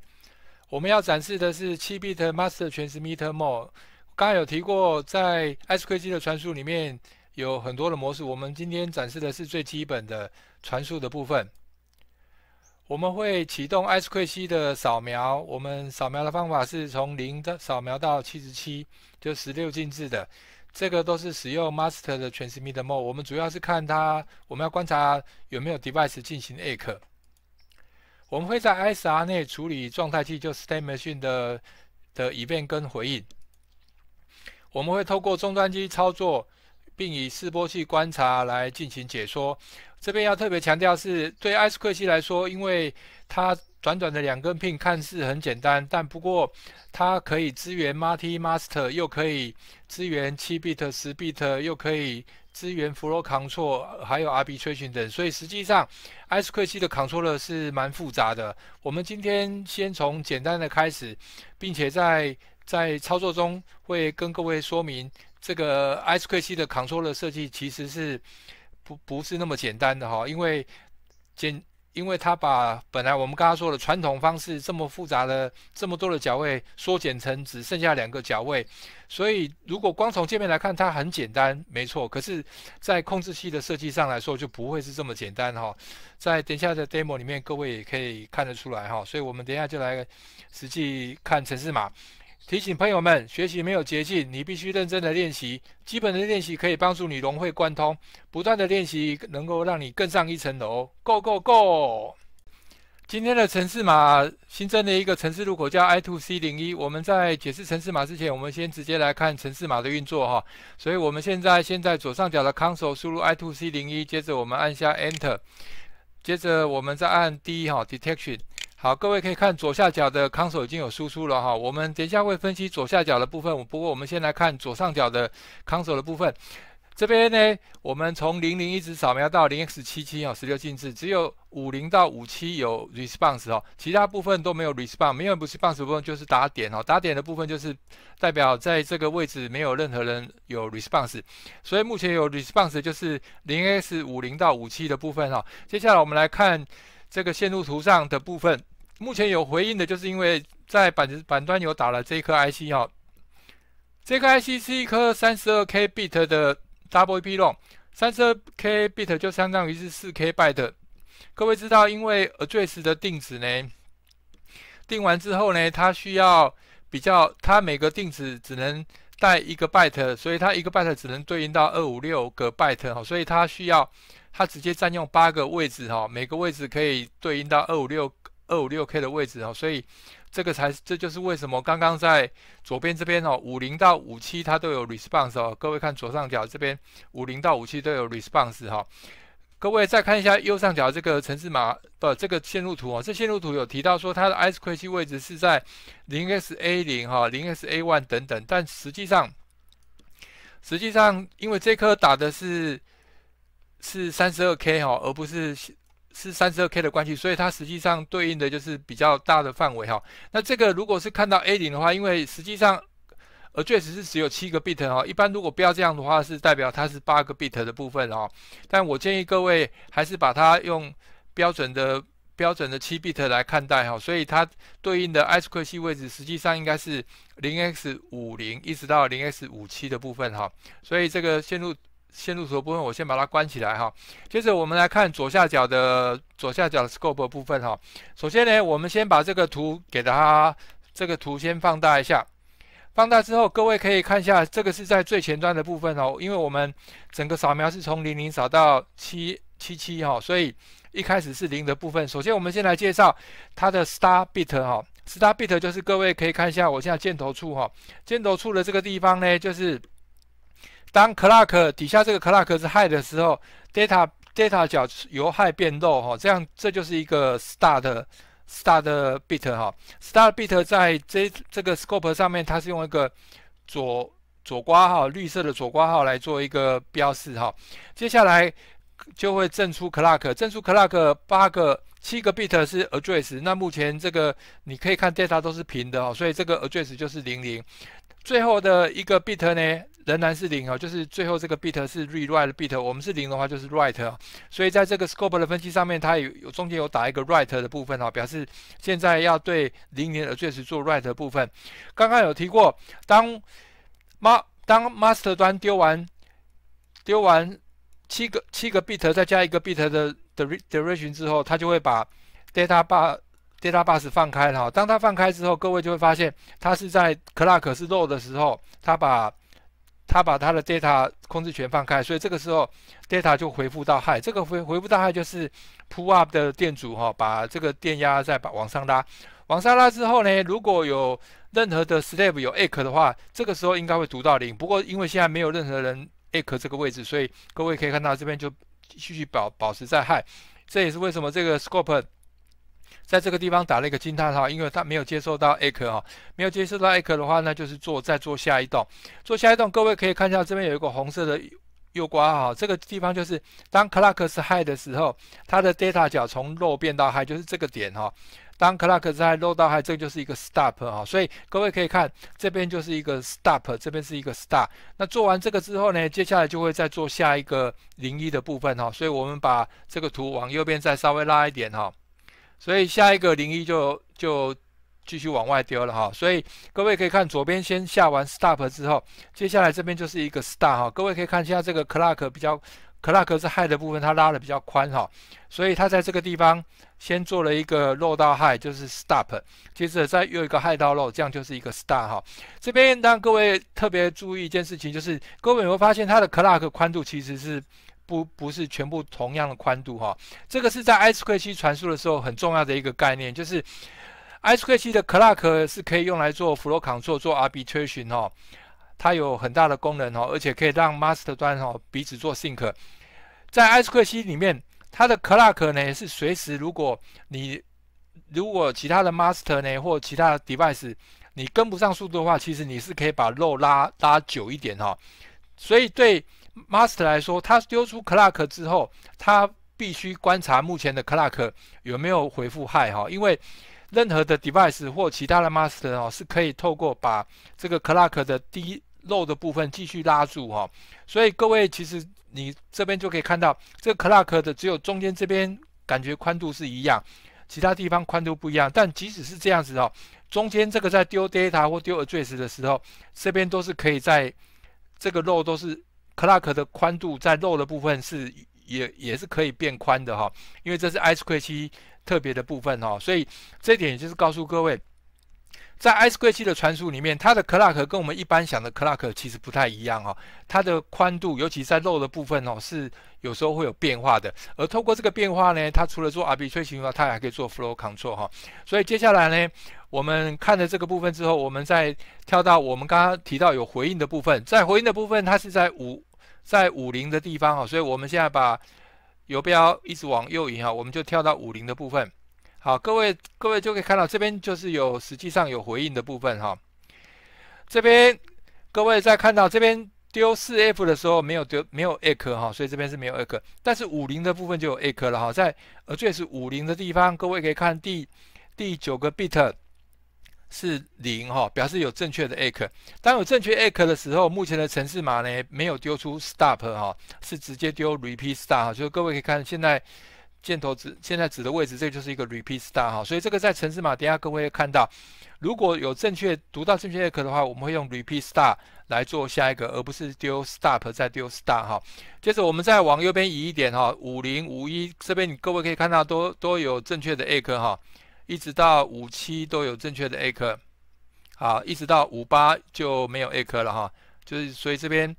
我们要展示的是七 bit Master 全时 Meter Mode。刚才有提过，在 S Q C 的传输里面有很多的模式。我们今天展示的是最基本的传输的部分。我们会启动 S Q C 的扫描。我们扫描的方法是从零的扫描到七十七，就十六进制的。这个都是使用 Master 的 Transmit Mode。我们主要是看它，我们要观察有没有 Device 进行 Ack。我们会在 S R 内处理状态器，就 State Machine 的的 event 跟回应。我们会透过终端机操作，并以示波器观察来进行解说。这边要特别强调，是对艾斯克西来说，因为它短短的两根 pin 看似很简单，但不过它可以支援 multi master，又可以支援 7bit、10bit，又可以支援 flow control，还有 arbitration 等。所以实际上，艾斯克西的 control 是蛮复杂的。我们今天先从简单的开始，并且在在操作中会跟各位说明，这个 S Q C 的控制的设计其实是不不是那么简单的哈，因为简，因为它把本来我们刚刚说的传统方式这么复杂的这么多的脚位缩减成只剩下两个脚位，所以如果光从界面来看它很简单，没错，可是，在控制器的设计上来说就不会是这么简单哈，在等下的 demo 里面各位也可以看得出来哈，所以我们等下就来实际看程式码。提醒朋友们，学习没有捷径，你必须认真的练习。基本的练习可以帮助你融会贯通，不断的练习能够让你更上一层楼。Go go go！今天的城市码新增了一个城市入口叫 i 2 c 零一。我们在解释城市码之前，我们先直接来看城市码的运作哈。所以我们现在先在左上角的 Console 输入 i 2 c 零一，接着我们按下 Enter，接着我们再按 D 哈 Detection。好，各位可以看左下角的 console 已经有输出了哈。我们等一下会分析左下角的部分，不过我们先来看左上角的 console 的部分。这边呢，我们从零零一直扫描到零 x 七七哦，十六进制，只有五零到五七有 response 哦，其他部分都没有 response，没有 response 的部分就是打点哦，打点的部分就是代表在这个位置没有任何人有 response。所以目前有 response 就是零 x 五零到五七的部分哦。接下来我们来看这个线路图上的部分。目前有回应的就是因为在板子板端有打了这一颗 IC 哈，这个 IC 是一颗三十二 K bit 的 WBR，三十二 K bit 就相当于是四 K byte。各位知道，因为 address 的定子呢，定完之后呢，它需要比较，它每个定子只能带一个 byte，所以它一个 byte 只能对应到二五六个 byte 哈，所以它需要它直接占用八个位置哈，每个位置可以对应到二五六。二五六 K 的位置哦，所以这个才这就是为什么刚刚在左边这边哦，五零到五七它都有 response 哦。各位看左上角这边五零到五七都有 response 哈。各位再看一下右上角这个城市码不，这个线路图啊，这线路图有提到说它的 ice ice 曲线位置是在零 XA 零哈，零 XA one 等等，但实际上实际上因为这颗打的是是三十二 K 哈，而不是。是三十二 K 的关系，所以它实际上对应的就是比较大的范围哈。那这个如果是看到 A 零的话，因为实际上呃确实是只有七个 bit 哈，一般如果不要这样的话，是代表它是八个 bit 的部分哦。但我建议各位还是把它用标准的标准的七 bit 来看待哈。所以它对应的 a s c a i 位置实际上应该是 0x50 一直到 0x57 的部分哈。所以这个线路。线路图部分，我先把它关起来哈。接着我们来看左下角的左下角的 scope 部分哈。首先呢，我们先把这个图给它这个图先放大一下。放大之后，各位可以看一下，这个是在最前端的部分哦。因为我们整个扫描是从零零扫到七七七哈，所以一开始是零的部分。首先我们先来介绍它的 star bit 哈，star bit 就是各位可以看一下我现在箭头处哈，箭头处的这个地方呢就是。当 clock 底下这个 clock 是 high 的时候，data data 角由 high 变 low 哈、这样这就是一个 start start bit 哈、s t a r t bit 在这这个 scope 上面，它是用一个左左刮，哈，绿色的左刮，号来做一个标示哈、接下来就会正出 clock，正出 clock 八个。七个 bit 是 address，那目前这个你可以看 data 都是平的哈，所以这个 address 就是零零。最后的一个 bit 呢，仍然是零哦，就是最后这个 bit 是 read/write 的 bit，我们是零的话就是 write，所以在这个 scope 的分析上面，它有有中间有打一个 write 的部分哦，表示现在要对零年的最值做 write 的部分。刚刚有提过，当 ma 当 master 端丢完丢完七个七个 bit，再加一个 bit 的 d e r e a t i o n 之后，它就会把 data bar Data bus 放开了，当它放开之后，各位就会发现它是在 Clock 是 low 的时候，它把它把它的 Data 控制权放开，所以这个时候 Data 就回复到 high。这个回回复到 high 就是 Pull up 的电阻哈，把这个电压再把往上拉。往上拉之后呢，如果有任何的 Slave 有 a c e 的话，这个时候应该会读到零。不过因为现在没有任何人 a c e 这个位置，所以各位可以看到这边就继续保保持在 high。这也是为什么这个 Scope。在这个地方打了一个惊叹号，因为它没有接受到克哈，没有接受到克的话呢，就是做再做下一栋，做下一栋，各位可以看一下这边有一个红色的右刮哈，这个地方就是当 Clock 是 High 的时候，它的 d a t a 角从 Low 变到 High，就是这个点哈。当 Clock 是 High Low 到 High，这就是一个 Stop 哈。所以各位可以看这边就是一个 Stop，这边是一个 Stop。那做完这个之后呢，接下来就会再做下一个零一的部分哈。所以我们把这个图往右边再稍微拉一点哈。所以下一个零一就就继续往外丢了哈，所以各位可以看左边先下完 stop 之后，接下来这边就是一个 star 哈，各位可以看一下这个 clock 比较 clock 是 high 的部分，它拉的比较宽哈，所以它在这个地方先做了一个漏到 high，就是 stop，接着再又一个 high 到漏，这样就是一个 star 哈。这边让各位特别注意一件事情，就是各位有没有发现它的 clock 宽度其实是。不不是全部同样的宽度哈，这个是在以 e 块区传输的时候很重要的一个概念，就是以 e 块区的 clock 是可以用来做 flow control 做 arbitration 哈，它有很大的功能哈，而且可以让 master 端哈彼此做 sync，在以 e 块区里面，它的 clock 呢是随时如果你如果其他的 master 呢或其他的 device 你跟不上速度的话，其实你是可以把肉拉拉久一点哈，所以对。Master 来说，他丢出 Clock 之后，他必须观察目前的 Clock 有没有回复 h i 哈，因为任何的 Device 或其他的 Master 哦，是可以透过把这个 Clock 的低漏的部分继续拉住哈。所以各位其实你这边就可以看到，这个 Clock 的只有中间这边感觉宽度是一样，其他地方宽度不一样。但即使是这样子哦，中间这个在丢 Data 或丢 Address 的时候，这边都是可以在这个漏都是。c l o c k 的宽度在漏的部分是也也是可以变宽的哈，因为这是 Ice c r e m 七特别的部分哈，所以这点就是告诉各位，在 Ice Creek 的传输里面，它的 c l o c k 跟我们一般想的 c l o c k 其实不太一样哈，它的宽度尤其在漏的部分哦是有时候会有变化的，而透过这个变化呢，它除了做 Rb r y 以外，它还可以做 Flow Control 哈，所以接下来呢。我们看了这个部分之后，我们再跳到我们刚刚提到有回应的部分。在回应的部分，它是在五在五零的地方哈，所以我们现在把游标一直往右移哈，我们就跳到五零的部分。好，各位各位就可以看到这边就是有实际上有回应的部分哈。这边各位在看到这边丢四 F 的时候，没有丢没有 A 颗哈，所以这边是没有 A 颗，但是五零的部分就有 A 颗了哈。在呃，这也是五零的地方，各位可以看第第九个 bit。是零哈，表示有正确的 a X。当有正确 a X 的时候，目前的城市码呢没有丢出 STOP 哈，是直接丢 Repeat Star 哈。所以各位可以看现在箭头指现在指的位置，这就是一个 Repeat Star 哈。所以这个在城市码底下各位看到，如果有正确读到正确 a X 的话，我们会用 Repeat Star 来做下一个，而不是丢 STOP 再丢 Star 哈。接着我们再往右边移一点哈，五零五一这边你各位可以看到都都有正确的 a X 哈。一直到五七都有正确的 A 颗，好，一直到五八就没有 A 颗了哈，就是所以这边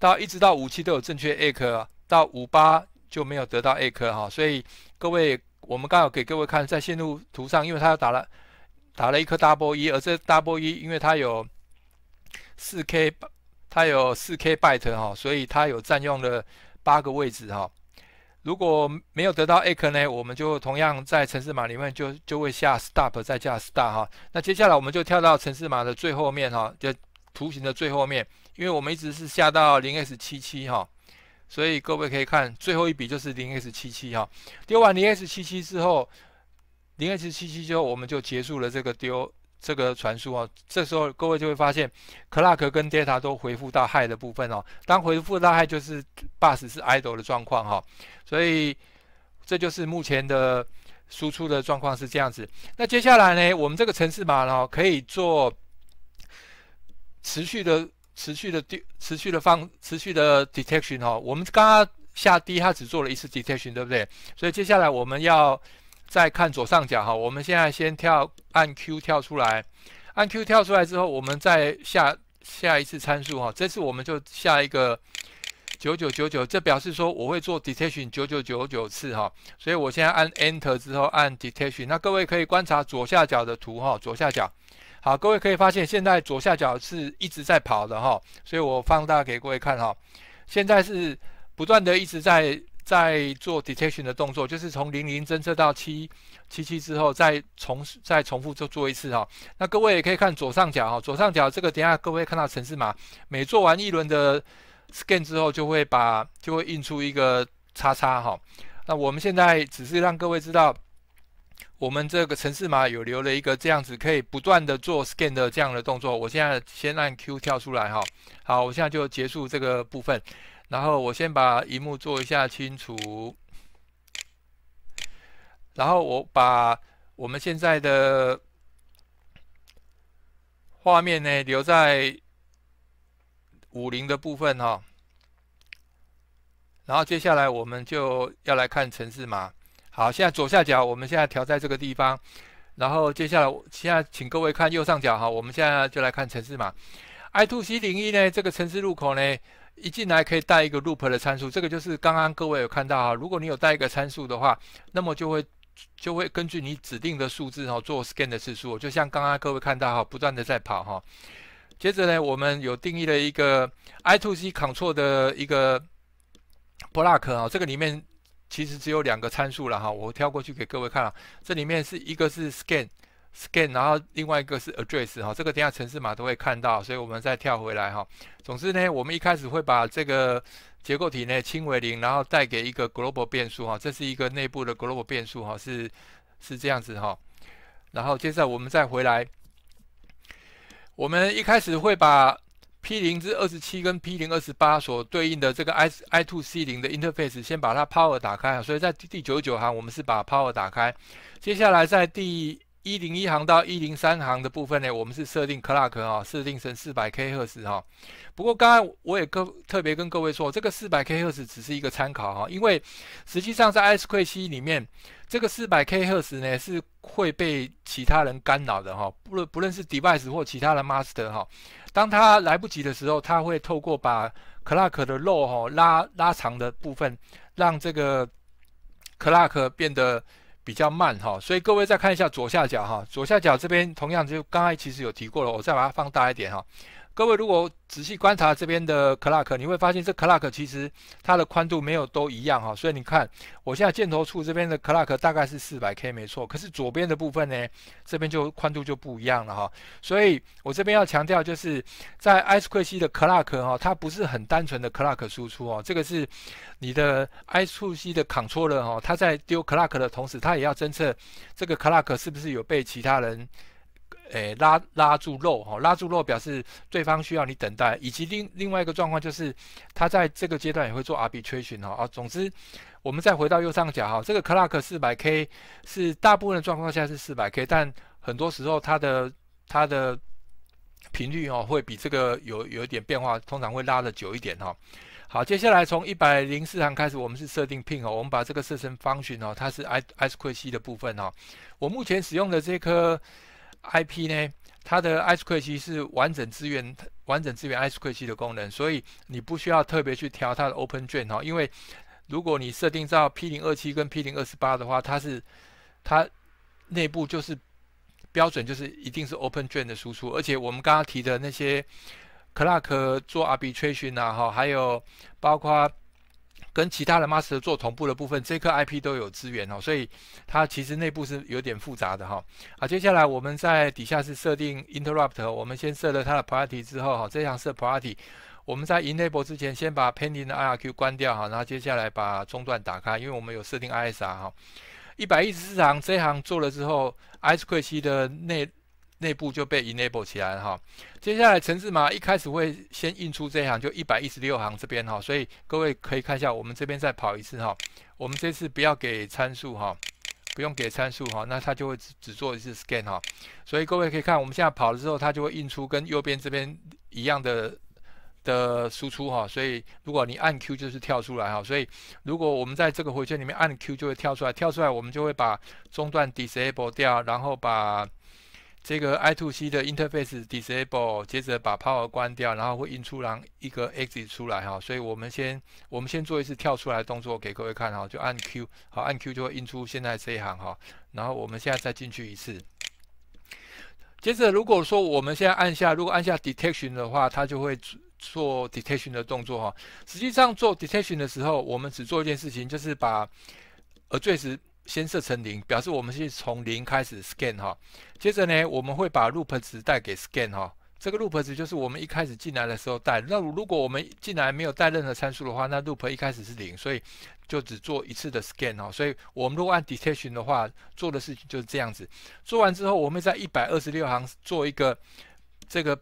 到一直到五七都有正确 A 颗，到五八就没有得到 A 颗哈，所以各位我们刚好给各位看在线路图上，因为他打了打了一颗 double 一，而这 double 一因为它有四 K 它有四 K byte 哈，所以它有占用的八个位置哈。如果没有得到 A 克呢，我们就同样在城市码里面就就会下 stop 再加 star 哈。那接下来我们就跳到城市码的最后面哈，就图形的最后面，因为我们一直是下到零 S 七七哈，所以各位可以看最后一笔就是零 S 七七哈，丢完零 S 七七之后，零 S 七七之后我们就结束了这个丢。这个传输啊，这时候各位就会发现，clock 跟 data 都回复到 high 的部分哦。当回复到 high，就是 bus 是 idle 的状况哈。所以这就是目前的输出的状况是这样子。那接下来呢，我们这个程式码呢，可以做持续的、持续的、持续的放、持续的 detection 哦。我们刚刚下低，它只做了一次 detection，对不对？所以接下来我们要。再看左上角哈，我们现在先跳按 Q 跳出来，按 Q 跳出来之后，我们再下下一次参数哈，这次我们就下一个九九九九，这表示说我会做 d e t e c t i o n 九九九九次哈，所以我现在按 Enter 之后按 d e t e c t i o n 那各位可以观察左下角的图哈，左下角，好，各位可以发现现在左下角是一直在跑的哈，所以我放大给各位看哈，现在是不断的一直在。在做 detection 的动作，就是从零零侦测到七七七之后，再重再重复做做一次哈。那各位也可以看左上角哈，左上角这个等下各位看到城市码，每做完一轮的 scan 之后，就会把就会印出一个叉叉哈。那我们现在只是让各位知道，我们这个城市码有留了一个这样子可以不断的做 scan 的这样的动作。我现在先按 Q 跳出来哈。好，我现在就结束这个部分。然后我先把荧幕做一下清除，然后我把我们现在的画面呢留在五零的部分哈。然后接下来我们就要来看城市码。好，现在左下角我们现在调在这个地方，然后接下来现在请各位看右上角哈，我们现在就来看城市码。I2C 零一呢，这个城市入口呢。一进来可以带一个 loop 的参数，这个就是刚刚各位有看到哈。如果你有带一个参数的话，那么就会就会根据你指定的数字哈做 scan 的次数，就像刚刚各位看到哈，不断的在跑哈。接着呢，我们有定义了一个 i to c c o n t r o l 的一个 block 哈，这个里面其实只有两个参数了哈。我跳过去给各位看了，这里面是一个是 scan。Scan，然后另外一个是 Address 哈，这个等下城市码都会看到，所以我们再跳回来哈。总之呢，我们一开始会把这个结构体呢清为零，然后带给一个 Global 变数哈，这是一个内部的 Global 变数哈，是是这样子哈。然后接着我们再回来，我们一开始会把 P 零至二十七跟 P 零二十八所对应的这个 I I t o C 零的 Interface 先把它 Power 打开所以在第九十九行我们是把 Power 打开，接下来在第一零一行到一零三行的部分呢，我们是设定 clock 哈，设定成四百 K 赫兹哈。不过刚才我也跟特别跟各位说，这个四百 K 赫兹只是一个参考哈，因为实际上在 s q u e d C 里面，这个四百 K 赫兹呢是会被其他人干扰的哈。不论不论是 device 或其他的 master 哈，当他来不及的时候，他会透过把 clock 的 low 哈拉拉长的部分，让这个 clock 变得。比较慢哈，所以各位再看一下左下角哈，左下角这边同样就刚才其实有提过了，我再把它放大一点哈。各位如果仔细观察这边的 clock，你会发现这 clock 其实它的宽度没有都一样哈，所以你看我现在箭头处这边的 clock 大概是四百 k 没错，可是左边的部分呢，这边就宽度就不一样了哈，所以我这边要强调就是在 i2c 的 clock 哈，它不是很单纯的 clock 输出哦，这个是你的 i2c 的 control 哈，它在丢 clock 的同时，它也要侦测这个 clock 是不是有被其他人。诶，拉拉住肉哈，拉住肉表示对方需要你等待，以及另另外一个状况就是，他在这个阶段也会做 arbitration 哈。啊，总之，我们再回到右上角哈，这个 clock 四百 k 是大部分的状况下是四百 k，但很多时候它的它的频率哦会比这个有有一点变化，通常会拉的久一点哈。好，接下来从一百零四行开始，我们是设定 pin 哦，我们把这个设成 function 它是 i i s q u a r c 的部分哦。我目前使用的这颗。IP 呢，它的 IceQ 七是完整资源、完整资源 i c e a 七的功能，所以你不需要特别去调它的 Open 卷哈，哦。因为如果你设定到 P 零二七跟 P 零二十八的话，它是它内部就是标准，就是一定是 Open 卷的输出。而且我们刚刚提的那些 Clock 做 Arbitration 啊，哈，还有包括。跟其他的 master 做同步的部分，这颗 IP 都有资源哦，所以它其实内部是有点复杂的哈。好，接下来我们在底下是设定 interrupt，我们先设了它的 priority 之后哈，这行设 priority，我们在 enable 之前先把 pending 的 IRQ 关掉哈，然后接下来把中断打开，因为我们有设定 ISR 哈。一百一十四行这一行做了之后，ISR 的内内部就被 enable 起来哈，接下来程式码一开始会先印出这一行，就一百一十六行这边哈，所以各位可以看一下，我们这边再跑一次哈，我们这次不要给参数哈，不用给参数哈，那它就会只只做一次 scan 哈，所以各位可以看，我们现在跑了之后，它就会印出跟右边这边一样的的输出哈，所以如果你按 Q 就是跳出来哈，所以如果我们在这个回圈里面按 Q 就会跳出来，跳出来我们就会把中断 disable 掉，然后把这个 I2C 的 interface disable，接着把 power 关掉，然后会印出一个 exit 出来哈，所以我们先我们先做一次跳出来的动作给各位看哈，就按 Q，好按 Q 就会印出现在这一行哈，然后我们现在再进去一次，接着如果说我们现在按下，如果按下 detection 的话，它就会做 detection 的动作哈。实际上做 detection 的时候，我们只做一件事情，就是把 address。先设成零，表示我们是从零开始 scan 哈。接着呢，我们会把 loop 值带给 scan 哈。这个 loop 值就是我们一开始进来的时候带。那如果我们进来没有带任何参数的话，那 loop 一开始是零，所以就只做一次的 scan 哈。所以我们如果按 detection 的话，做的事情就是这样子。做完之后，我们在一百二十六行做一个这个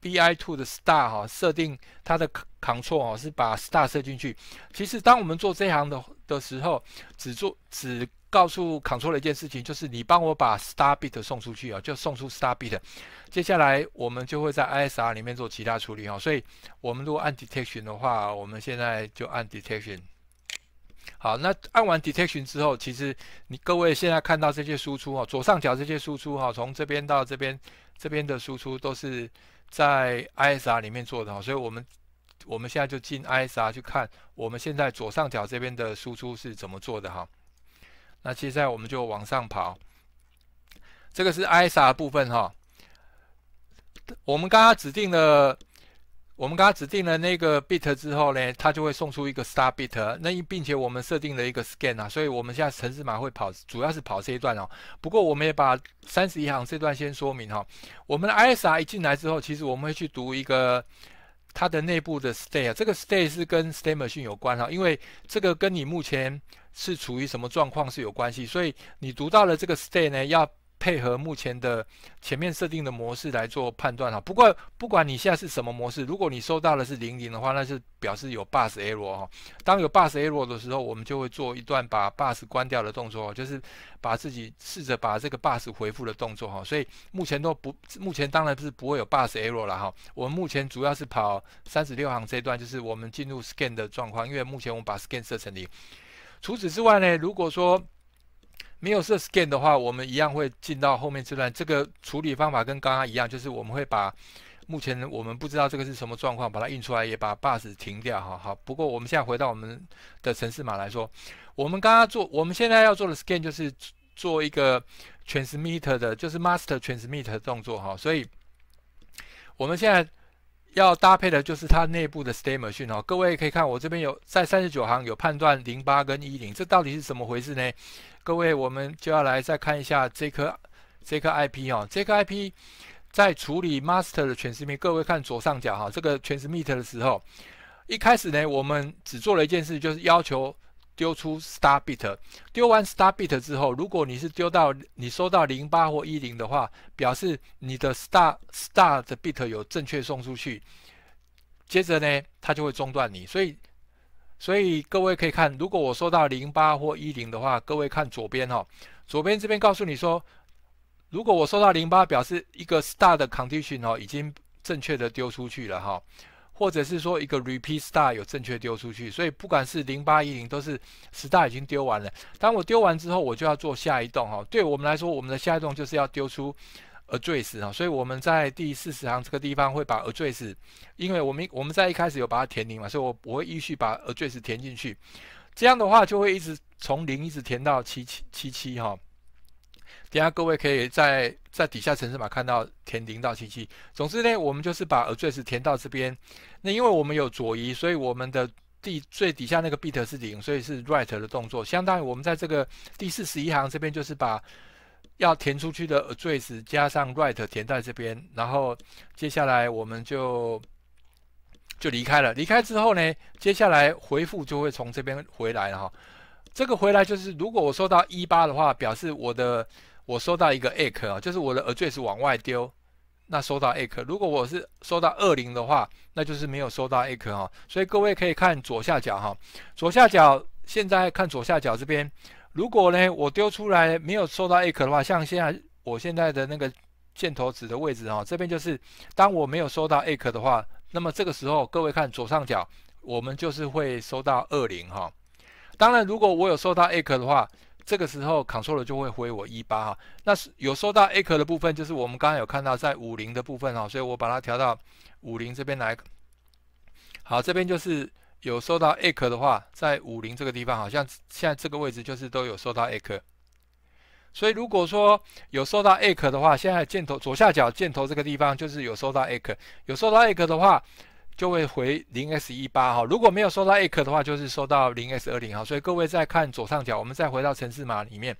bi two 的 star 哈，设定它的 c t 扛 l 哈，是把 star 设进去。其实当我们做这行的。的时候，只做只告诉 count 错了一件事情，就是你帮我把 star bit 送出去啊，就送出 star bit。接下来我们就会在 ISR 里面做其他处理哈，所以我们如果按 detection 的话，我们现在就按 detection。好，那按完 detection 之后，其实你各位现在看到这些输出哈，左上角这些输出哈，从这边到这边，这边的输出都是在 ISR 里面做的哈，所以我们。我们现在就进 ISR 去看，我们现在左上角这边的输出是怎么做的哈？那接下来我们就往上跑，这个是 ISR 部分哈。我们刚刚指定了，我们刚刚指定了那个 bit 之后呢，它就会送出一个 s t a r bit。那并且我们设定了一个 scan 啊，所以我们现在程式码会跑，主要是跑这一段哦。不过我们也把三十一行这段先说明哈。我们的 ISR 一进来之后，其实我们会去读一个。它的内部的 stay 啊，这个 stay 是跟 s t a e m a c h i n e 有关哈，因为这个跟你目前是处于什么状况是有关系，所以你读到了这个 stay 呢，要。配合目前的前面设定的模式来做判断哈。不过，不管你现在是什么模式，如果你收到的是零零的话，那是表示有 bus error 哈。当有 bus error 的时候，我们就会做一段把 bus 关掉的动作，就是把自己试着把这个 bus 回复的动作哈。所以目前都不，目前当然不是不会有 bus error 了哈。我们目前主要是跑三十六行这段，就是我们进入 scan 的状况，因为目前我们把 scan 设成零。除此之外呢，如果说没有设 scan 的话，我们一样会进到后面这段。这个处理方法跟刚刚一样，就是我们会把目前我们不知道这个是什么状况，把它印出来，也把 bus 停掉。哈，好。不过我们现在回到我们的程式码来说，我们刚刚做，我们现在要做的 scan 就是做一个 transmitter 的，就是 master transmit 的动作。哈，所以我们现在要搭配的就是它内部的 state machine 哈。各位可以看我这边有在三十九行有判断零八跟一零，这到底是怎么回事呢？各位，我们就要来再看一下这颗这颗 IP 哈，这颗 IP 在处理 Master 的全视面。各位看左上角哈，这个全视 Meet 的时候，一开始呢，我们只做了一件事，就是要求丢出 Star Bit。丢完 Star Bit 之后，如果你是丢到你收到零八或一零的话，表示你的 Star Star 的 Bit 有正确送出去。接着呢，它就会中断你，所以。所以各位可以看，如果我收到零八或一零的话，各位看左边哈，左边这边告诉你说，如果我收到零八，表示一个 star 的 condition 哦，已经正确的丢出去了哈，或者是说一个 repeat star 有正确丢出去，所以不管是零八一零都是 star 已经丢完了。当我丢完之后，我就要做下一栋哈。对我们来说，我们的下一栋就是要丢出。Address 啊，所以我们在第四十行这个地方会把 Address，因为我们我们在一开始有把它填零嘛，所以我我会依序把 Address 填进去，这样的话就会一直从零一直填到七七七七哈。等下各位可以在在底下程式码看到填零到七七。总之呢，我们就是把 Address 填到这边。那因为我们有左移，所以我们的第最底下那个 bit 是零，所以是 Right 的动作，相当于我们在这个第四十一行这边就是把要填出去的 address 加上 write 填在这边，然后接下来我们就就离开了。离开之后呢，接下来回复就会从这边回来了哈。这个回来就是，如果我收到一八的话，表示我的我收到一个 ack 啊，就是我的 address 往外丢，那收到 ack。如果我是收到二零的话，那就是没有收到 ack 哈。所以各位可以看左下角哈，左下角现在看左下角这边。如果呢，我丢出来没有收到 A 壳的话，像现在我现在的那个箭头指的位置啊，这边就是当我没有收到 A 壳的话，那么这个时候各位看左上角，我们就是会收到二零哈。当然，如果我有收到 A 壳的话，这个时候 Ctrl 就会回我一八哈。那是有收到 A 壳的部分，就是我们刚刚有看到在五零的部分哈，所以我把它调到五零这边来。好，这边就是。有收到 E 的话，在五零这个地方，好像现在这个位置就是都有收到 E 所以如果说有收到 E 的话，现在箭头左下角箭头这个地方就是有收到 E 有收到 E 的话，就会回零 s 一八哈。如果没有收到 E 的话，就是收到零 s 二零哈。所以各位再看左上角，我们再回到城市码里面。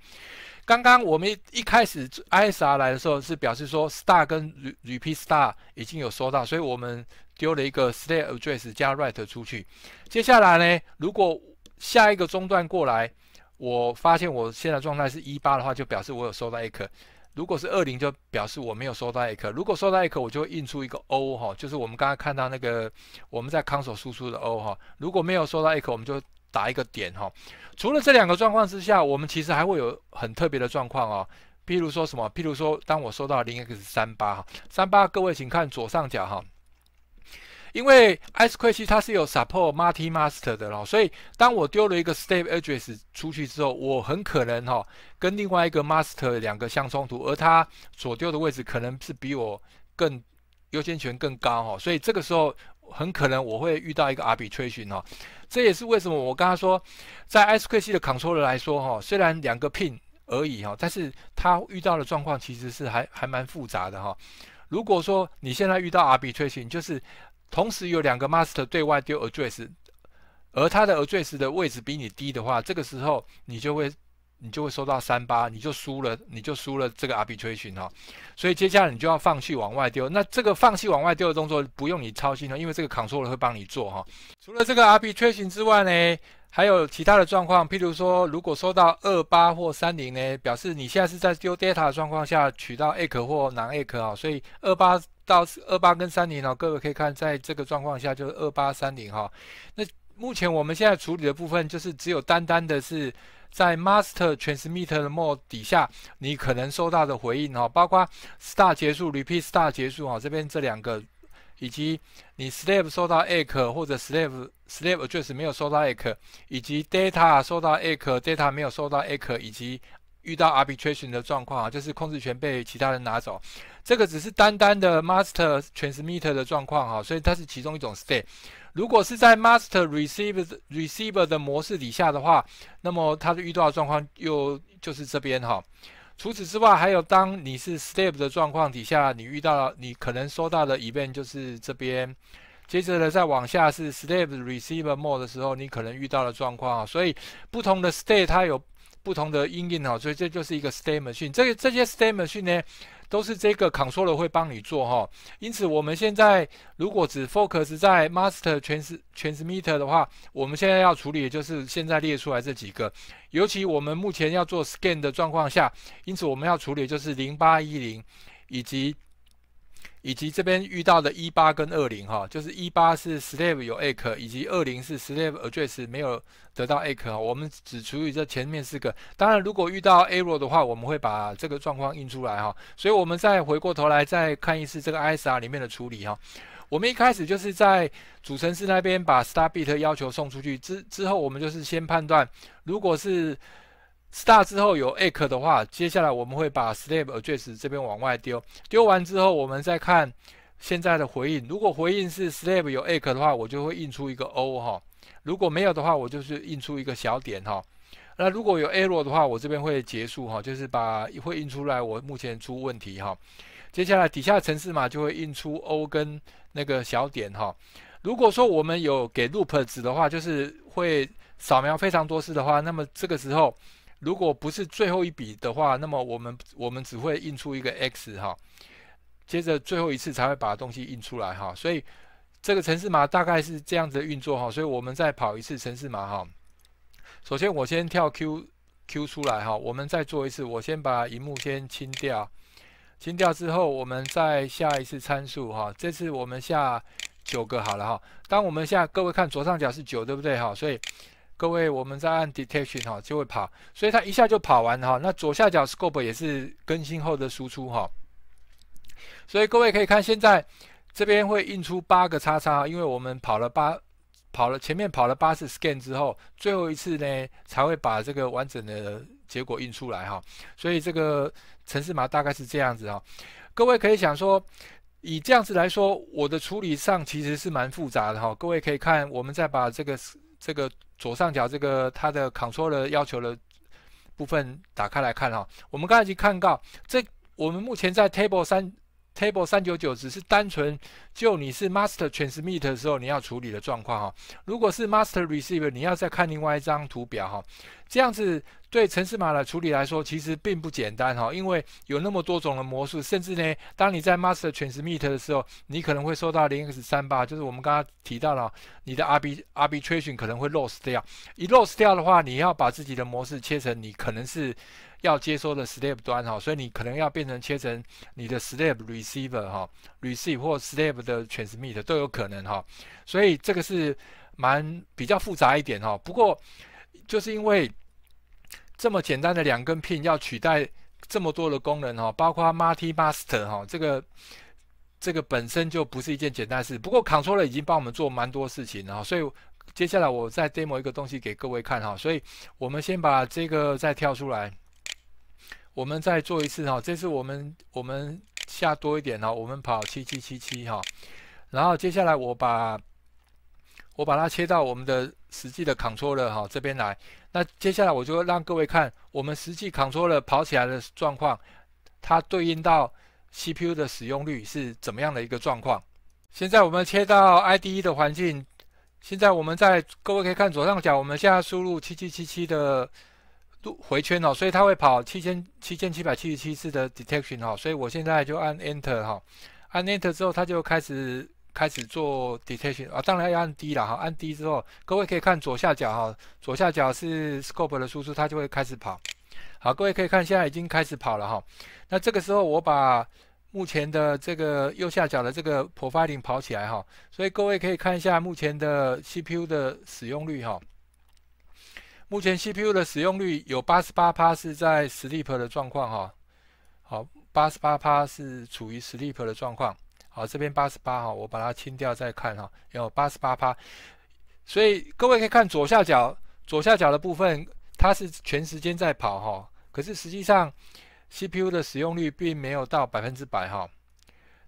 刚刚我们一开始 ISR 来的时候，是表示说 Star 跟 Repeat Star 已经有收到，所以我们。丢了一个 stay address 加 write 出去，接下来呢？如果下一个中断过来，我发现我现在状态是18的话，就表示我有收到一个；如果是20，就表示我没有收到一个。如果收到一个，我就会印出一个 O 哈，就是我们刚刚看到那个我们在 console 输出的 O 哈。如果没有收到一个，我们就打一个点哈。除了这两个状况之下，我们其实还会有很特别的状况哦。譬如说什么？譬如说，当我收到 0x38 哈，38，各位请看左上角哈。因为 Ice c r e 它是有 support multi master 的咯，所以当我丢了一个 s t a t e address 出去之后，我很可能哈跟另外一个 master 两个相冲突，而他所丢的位置可能是比我更优先权更高哈，所以这个时候很可能我会遇到一个 r 比推寻哈，这也是为什么我刚刚说在 Ice c r e 的 controller 来说哈，虽然两个 pin 而已哈，但是它遇到的状况其实是还还蛮复杂的哈。如果说你现在遇到 r 比推寻，就是同时有两个 master 对外丢 address，而它的 address 的位置比你低的话，这个时候你就会你就会收到三八，你就输了，你就输了这个 arbitration 哈。所以接下来你就要放弃往外丢。那这个放弃往外丢的动作不用你操心了，因为这个 controller 会帮你做哈。除了这个 arbitration 之外呢，还有其他的状况，譬如说如果收到二八或三零呢，表示你现在是在丢 data 的状况下取到 a c 或拿 ack 所以二八到二八跟三零哦，各位可以看，在这个状况下就是二八三零哈。那目前我们现在处理的部分就是只有单单的是在 master transmitter 的 mode 底下，你可能收到的回应哈，包括 start 结束、repeat start 结束哈，这边这两个，以及你 slave 收到 ack 或者 slave slave address 没有收到 ack，以及 data 收到 ack，data 没有收到 ack，以及遇到 arbitration 的状况，就是控制权被其他人拿走。这个只是单单的 master n s meter 的状况哈，所以它是其中一种 state。如果是在 master receiver receiver 的模式底下的话，那么它的遇到的状况又就是这边哈。除此之外，还有当你是 state 的状况底下，你遇到了你可能收到的 event 就是这边。接着呢，再往下是 state receiver mode 的时候，你可能遇到的状况。所以不同的 state 它有不同的应用哈，所以这就是一个 state machine。这这些 state machine 呢？都是这个 controller 会帮你做哈，因此我们现在如果只 focus 在 master trans transmitter 的话，我们现在要处理的就是现在列出来这几个，尤其我们目前要做 scan 的状况下，因此我们要处理就是零八一零以及。以及这边遇到的一八跟二零哈，就是一八是 slave 有 a c e 以及二零是 slave address 没有得到 a c 哈，我们只处理这前面四个。当然，如果遇到 error 的话，我们会把这个状况印出来哈。所以，我们再回过头来再看一次这个 ISR 里面的处理哈。我们一开始就是在主程式那边把 s t a r b 比 t 要求送出去之之后，我们就是先判断如果是 star 之后有 ack 的话，接下来我们会把 slave address 这边往外丢，丢完之后我们再看现在的回应。如果回应是 slave 有 ack 的话，我就会印出一个 O 哈；如果没有的话，我就是印出一个小点哈。那如果有 error 的话，我这边会结束哈，就是把会印出来我目前出问题哈。接下来底下的程式码就会印出 O 跟那个小点哈。如果说我们有给 loop 值的话，就是会扫描非常多次的话，那么这个时候。如果不是最后一笔的话，那么我们我们只会印出一个 X 哈，接着最后一次才会把东西印出来哈，所以这个城市码大概是这样子运作哈，所以我们再跑一次城市码哈。首先我先跳 Q Q 出来哈，我们再做一次，我先把荧幕先清掉，清掉之后我们再下一次参数哈，这次我们下九个好了哈。当我们下各位看左上角是九对不对哈，所以。各位，我们再按 detection 哈，就会跑，所以它一下就跑完哈。那左下角 scope 也是更新后的输出哈。所以各位可以看，现在这边会印出八个叉叉，因为我们跑了八跑了前面跑了八次 scan 之后，最后一次呢才会把这个完整的结果印出来哈。所以这个程式码大概是这样子哈。各位可以想说，以这样子来说，我的处理上其实是蛮复杂的哈。各位可以看，我们再把这个。这个左上角这个它的 controller 要求的部分打开来看哈，我们刚才已经看到，这我们目前在 table 三。Table 三九九只是单纯就你是 Master n s Meet 的时候你要处理的状况哈，如果是 Master Receiver 你要再看另外一张图表哈，这样子对城市码的处理来说其实并不简单哈，因为有那么多种的模式，甚至呢，当你在 Master n s Meet 的时候，你可能会收到零 x 三八，就是我们刚刚提到了你的 R B R B t r a t i o n 可能会 l o s t 掉，一 l o s t 掉的话，你要把自己的模式切成你可能是。要接收的 s t e p 端哈，所以你可能要变成切成你的 s t e p receiver 哈，receive 或 s t e p 的 transmit 都有可能哈，所以这个是蛮比较复杂一点哈。不过就是因为这么简单的两根 pin 要取代这么多的功能哈，包括 multi master 哈，这个这个本身就不是一件简单事。不过 controller 已经帮我们做蛮多事情哈，所以接下来我再 demo 一个东西给各位看哈，所以我们先把这个再跳出来。我们再做一次哈，这次我们我们下多一点哈，我们跑七七七七哈，然后接下来我把我把它切到我们的实际的 Ctrl 了哈这边来，那接下来我就让各位看我们实际 Ctrl 了跑起来的状况，它对应到 CPU 的使用率是怎么样的一个状况。现在我们切到 IDE 的环境，现在我们在各位可以看左上角，我们现在输入七七七七的。回圈哦，所以它会跑七千七千七百七十七次的 detection 哈，所以我现在就按 enter 哈，按 enter 之后它就开始开始做 detection 啊，当然要按 d 了哈，按 d 之后，各位可以看左下角哈，左下角是 scope 的输出，它就会开始跑，好，各位可以看现在已经开始跑了哈，那这个时候我把目前的这个右下角的这个 i 发 g 跑起来哈，所以各位可以看一下目前的 CPU 的使用率哈。目前 CPU 的使用率有八十八趴是在 sleep 的状况哈，好，八十八趴是处于 sleep 的状况。好，这边八十八哈，我把它清掉再看哈，有八十八趴。所以各位可以看左下角，左下角的部分它是全时间在跑哈，可是实际上 CPU 的使用率并没有到百分之百哈。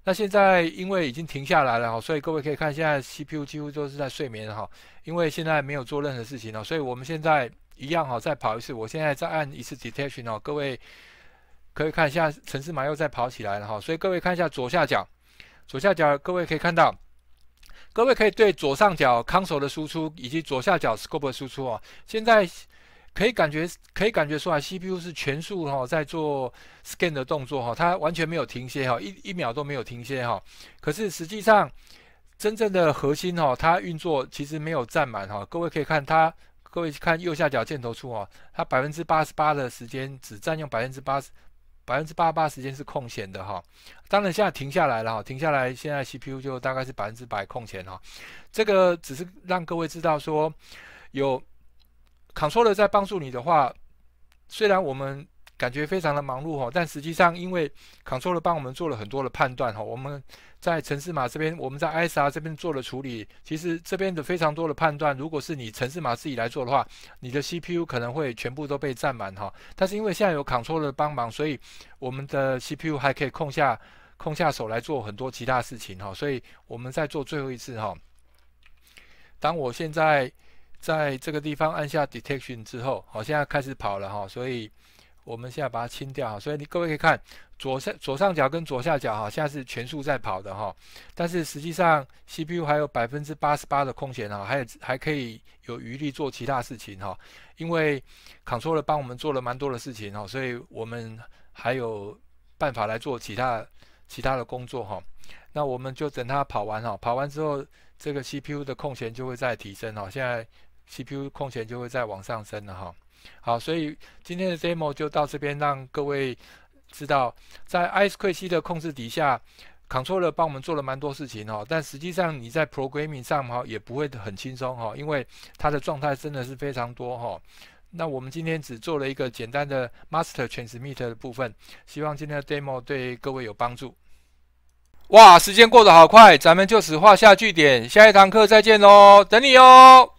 那现在因为已经停下来了哈，所以各位可以看现在 CPU 几乎都是在睡眠哈，因为现在没有做任何事情了，所以我们现在一样哈，再跑一次，我现在再按一次 Detection 哦，各位可以看一下城市码又在跑起来了哈，所以各位看一下左下角，左下角各位可以看到，各位可以对左上角 Console 的输出以及左下角 Scope 的输出啊，现在。可以感觉，可以感觉出来，CPU 是全速哈在做 scan 的动作哈，它完全没有停歇哈，一一秒都没有停歇哈。可是实际上真正的核心哈，它运作其实没有占满哈。各位可以看它，各位看右下角箭头处哦，它百分之八十八的时间只占用百分之八十，百分之八十八时间是空闲的哈。当然现在停下来了哈，停下来现在 CPU 就大概是百分之百空闲哈。这个只是让各位知道说有。Controller 在帮助你的话，虽然我们感觉非常的忙碌哈，但实际上因为 Controller 帮我们做了很多的判断哈，我们在城市码这边，我们在 SR 这边做了处理，其实这边的非常多的判断，如果是你城市码自己来做的话，你的 CPU 可能会全部都被占满哈，但是因为现在有 Controller 帮忙，所以我们的 CPU 还可以空下空下手来做很多其他事情哈，所以我们在做最后一次哈，当我现在。在这个地方按下 detection 之后，好，现在开始跑了哈，所以我们现在把它清掉哈。所以你各位可以看左上左上角跟左下角哈，现在是全速在跑的哈。但是实际上 CPU 还有百分之八十八的空闲哈，还有还可以有余力做其他事情哈。因为 Control 帮我们做了蛮多的事情哈，所以我们还有办法来做其他其他的工作哈。那我们就等它跑完哈，跑完之后这个 CPU 的空闲就会再提升哈。现在 CPU 空闲就会再往上升了哈。好，所以今天的 demo 就到这边，让各位知道，在 Ice c u e C 的控制底下，Controller 帮我们做了蛮多事情哦。但实际上你在 Programming 上哈也不会很轻松哈，因为它的状态真的是非常多哈。那我们今天只做了一个简单的 Master Transmit 的部分，希望今天的 demo 对各位有帮助。哇，时间过得好快，咱们就此画下句点，下一堂课再见喽，等你哦。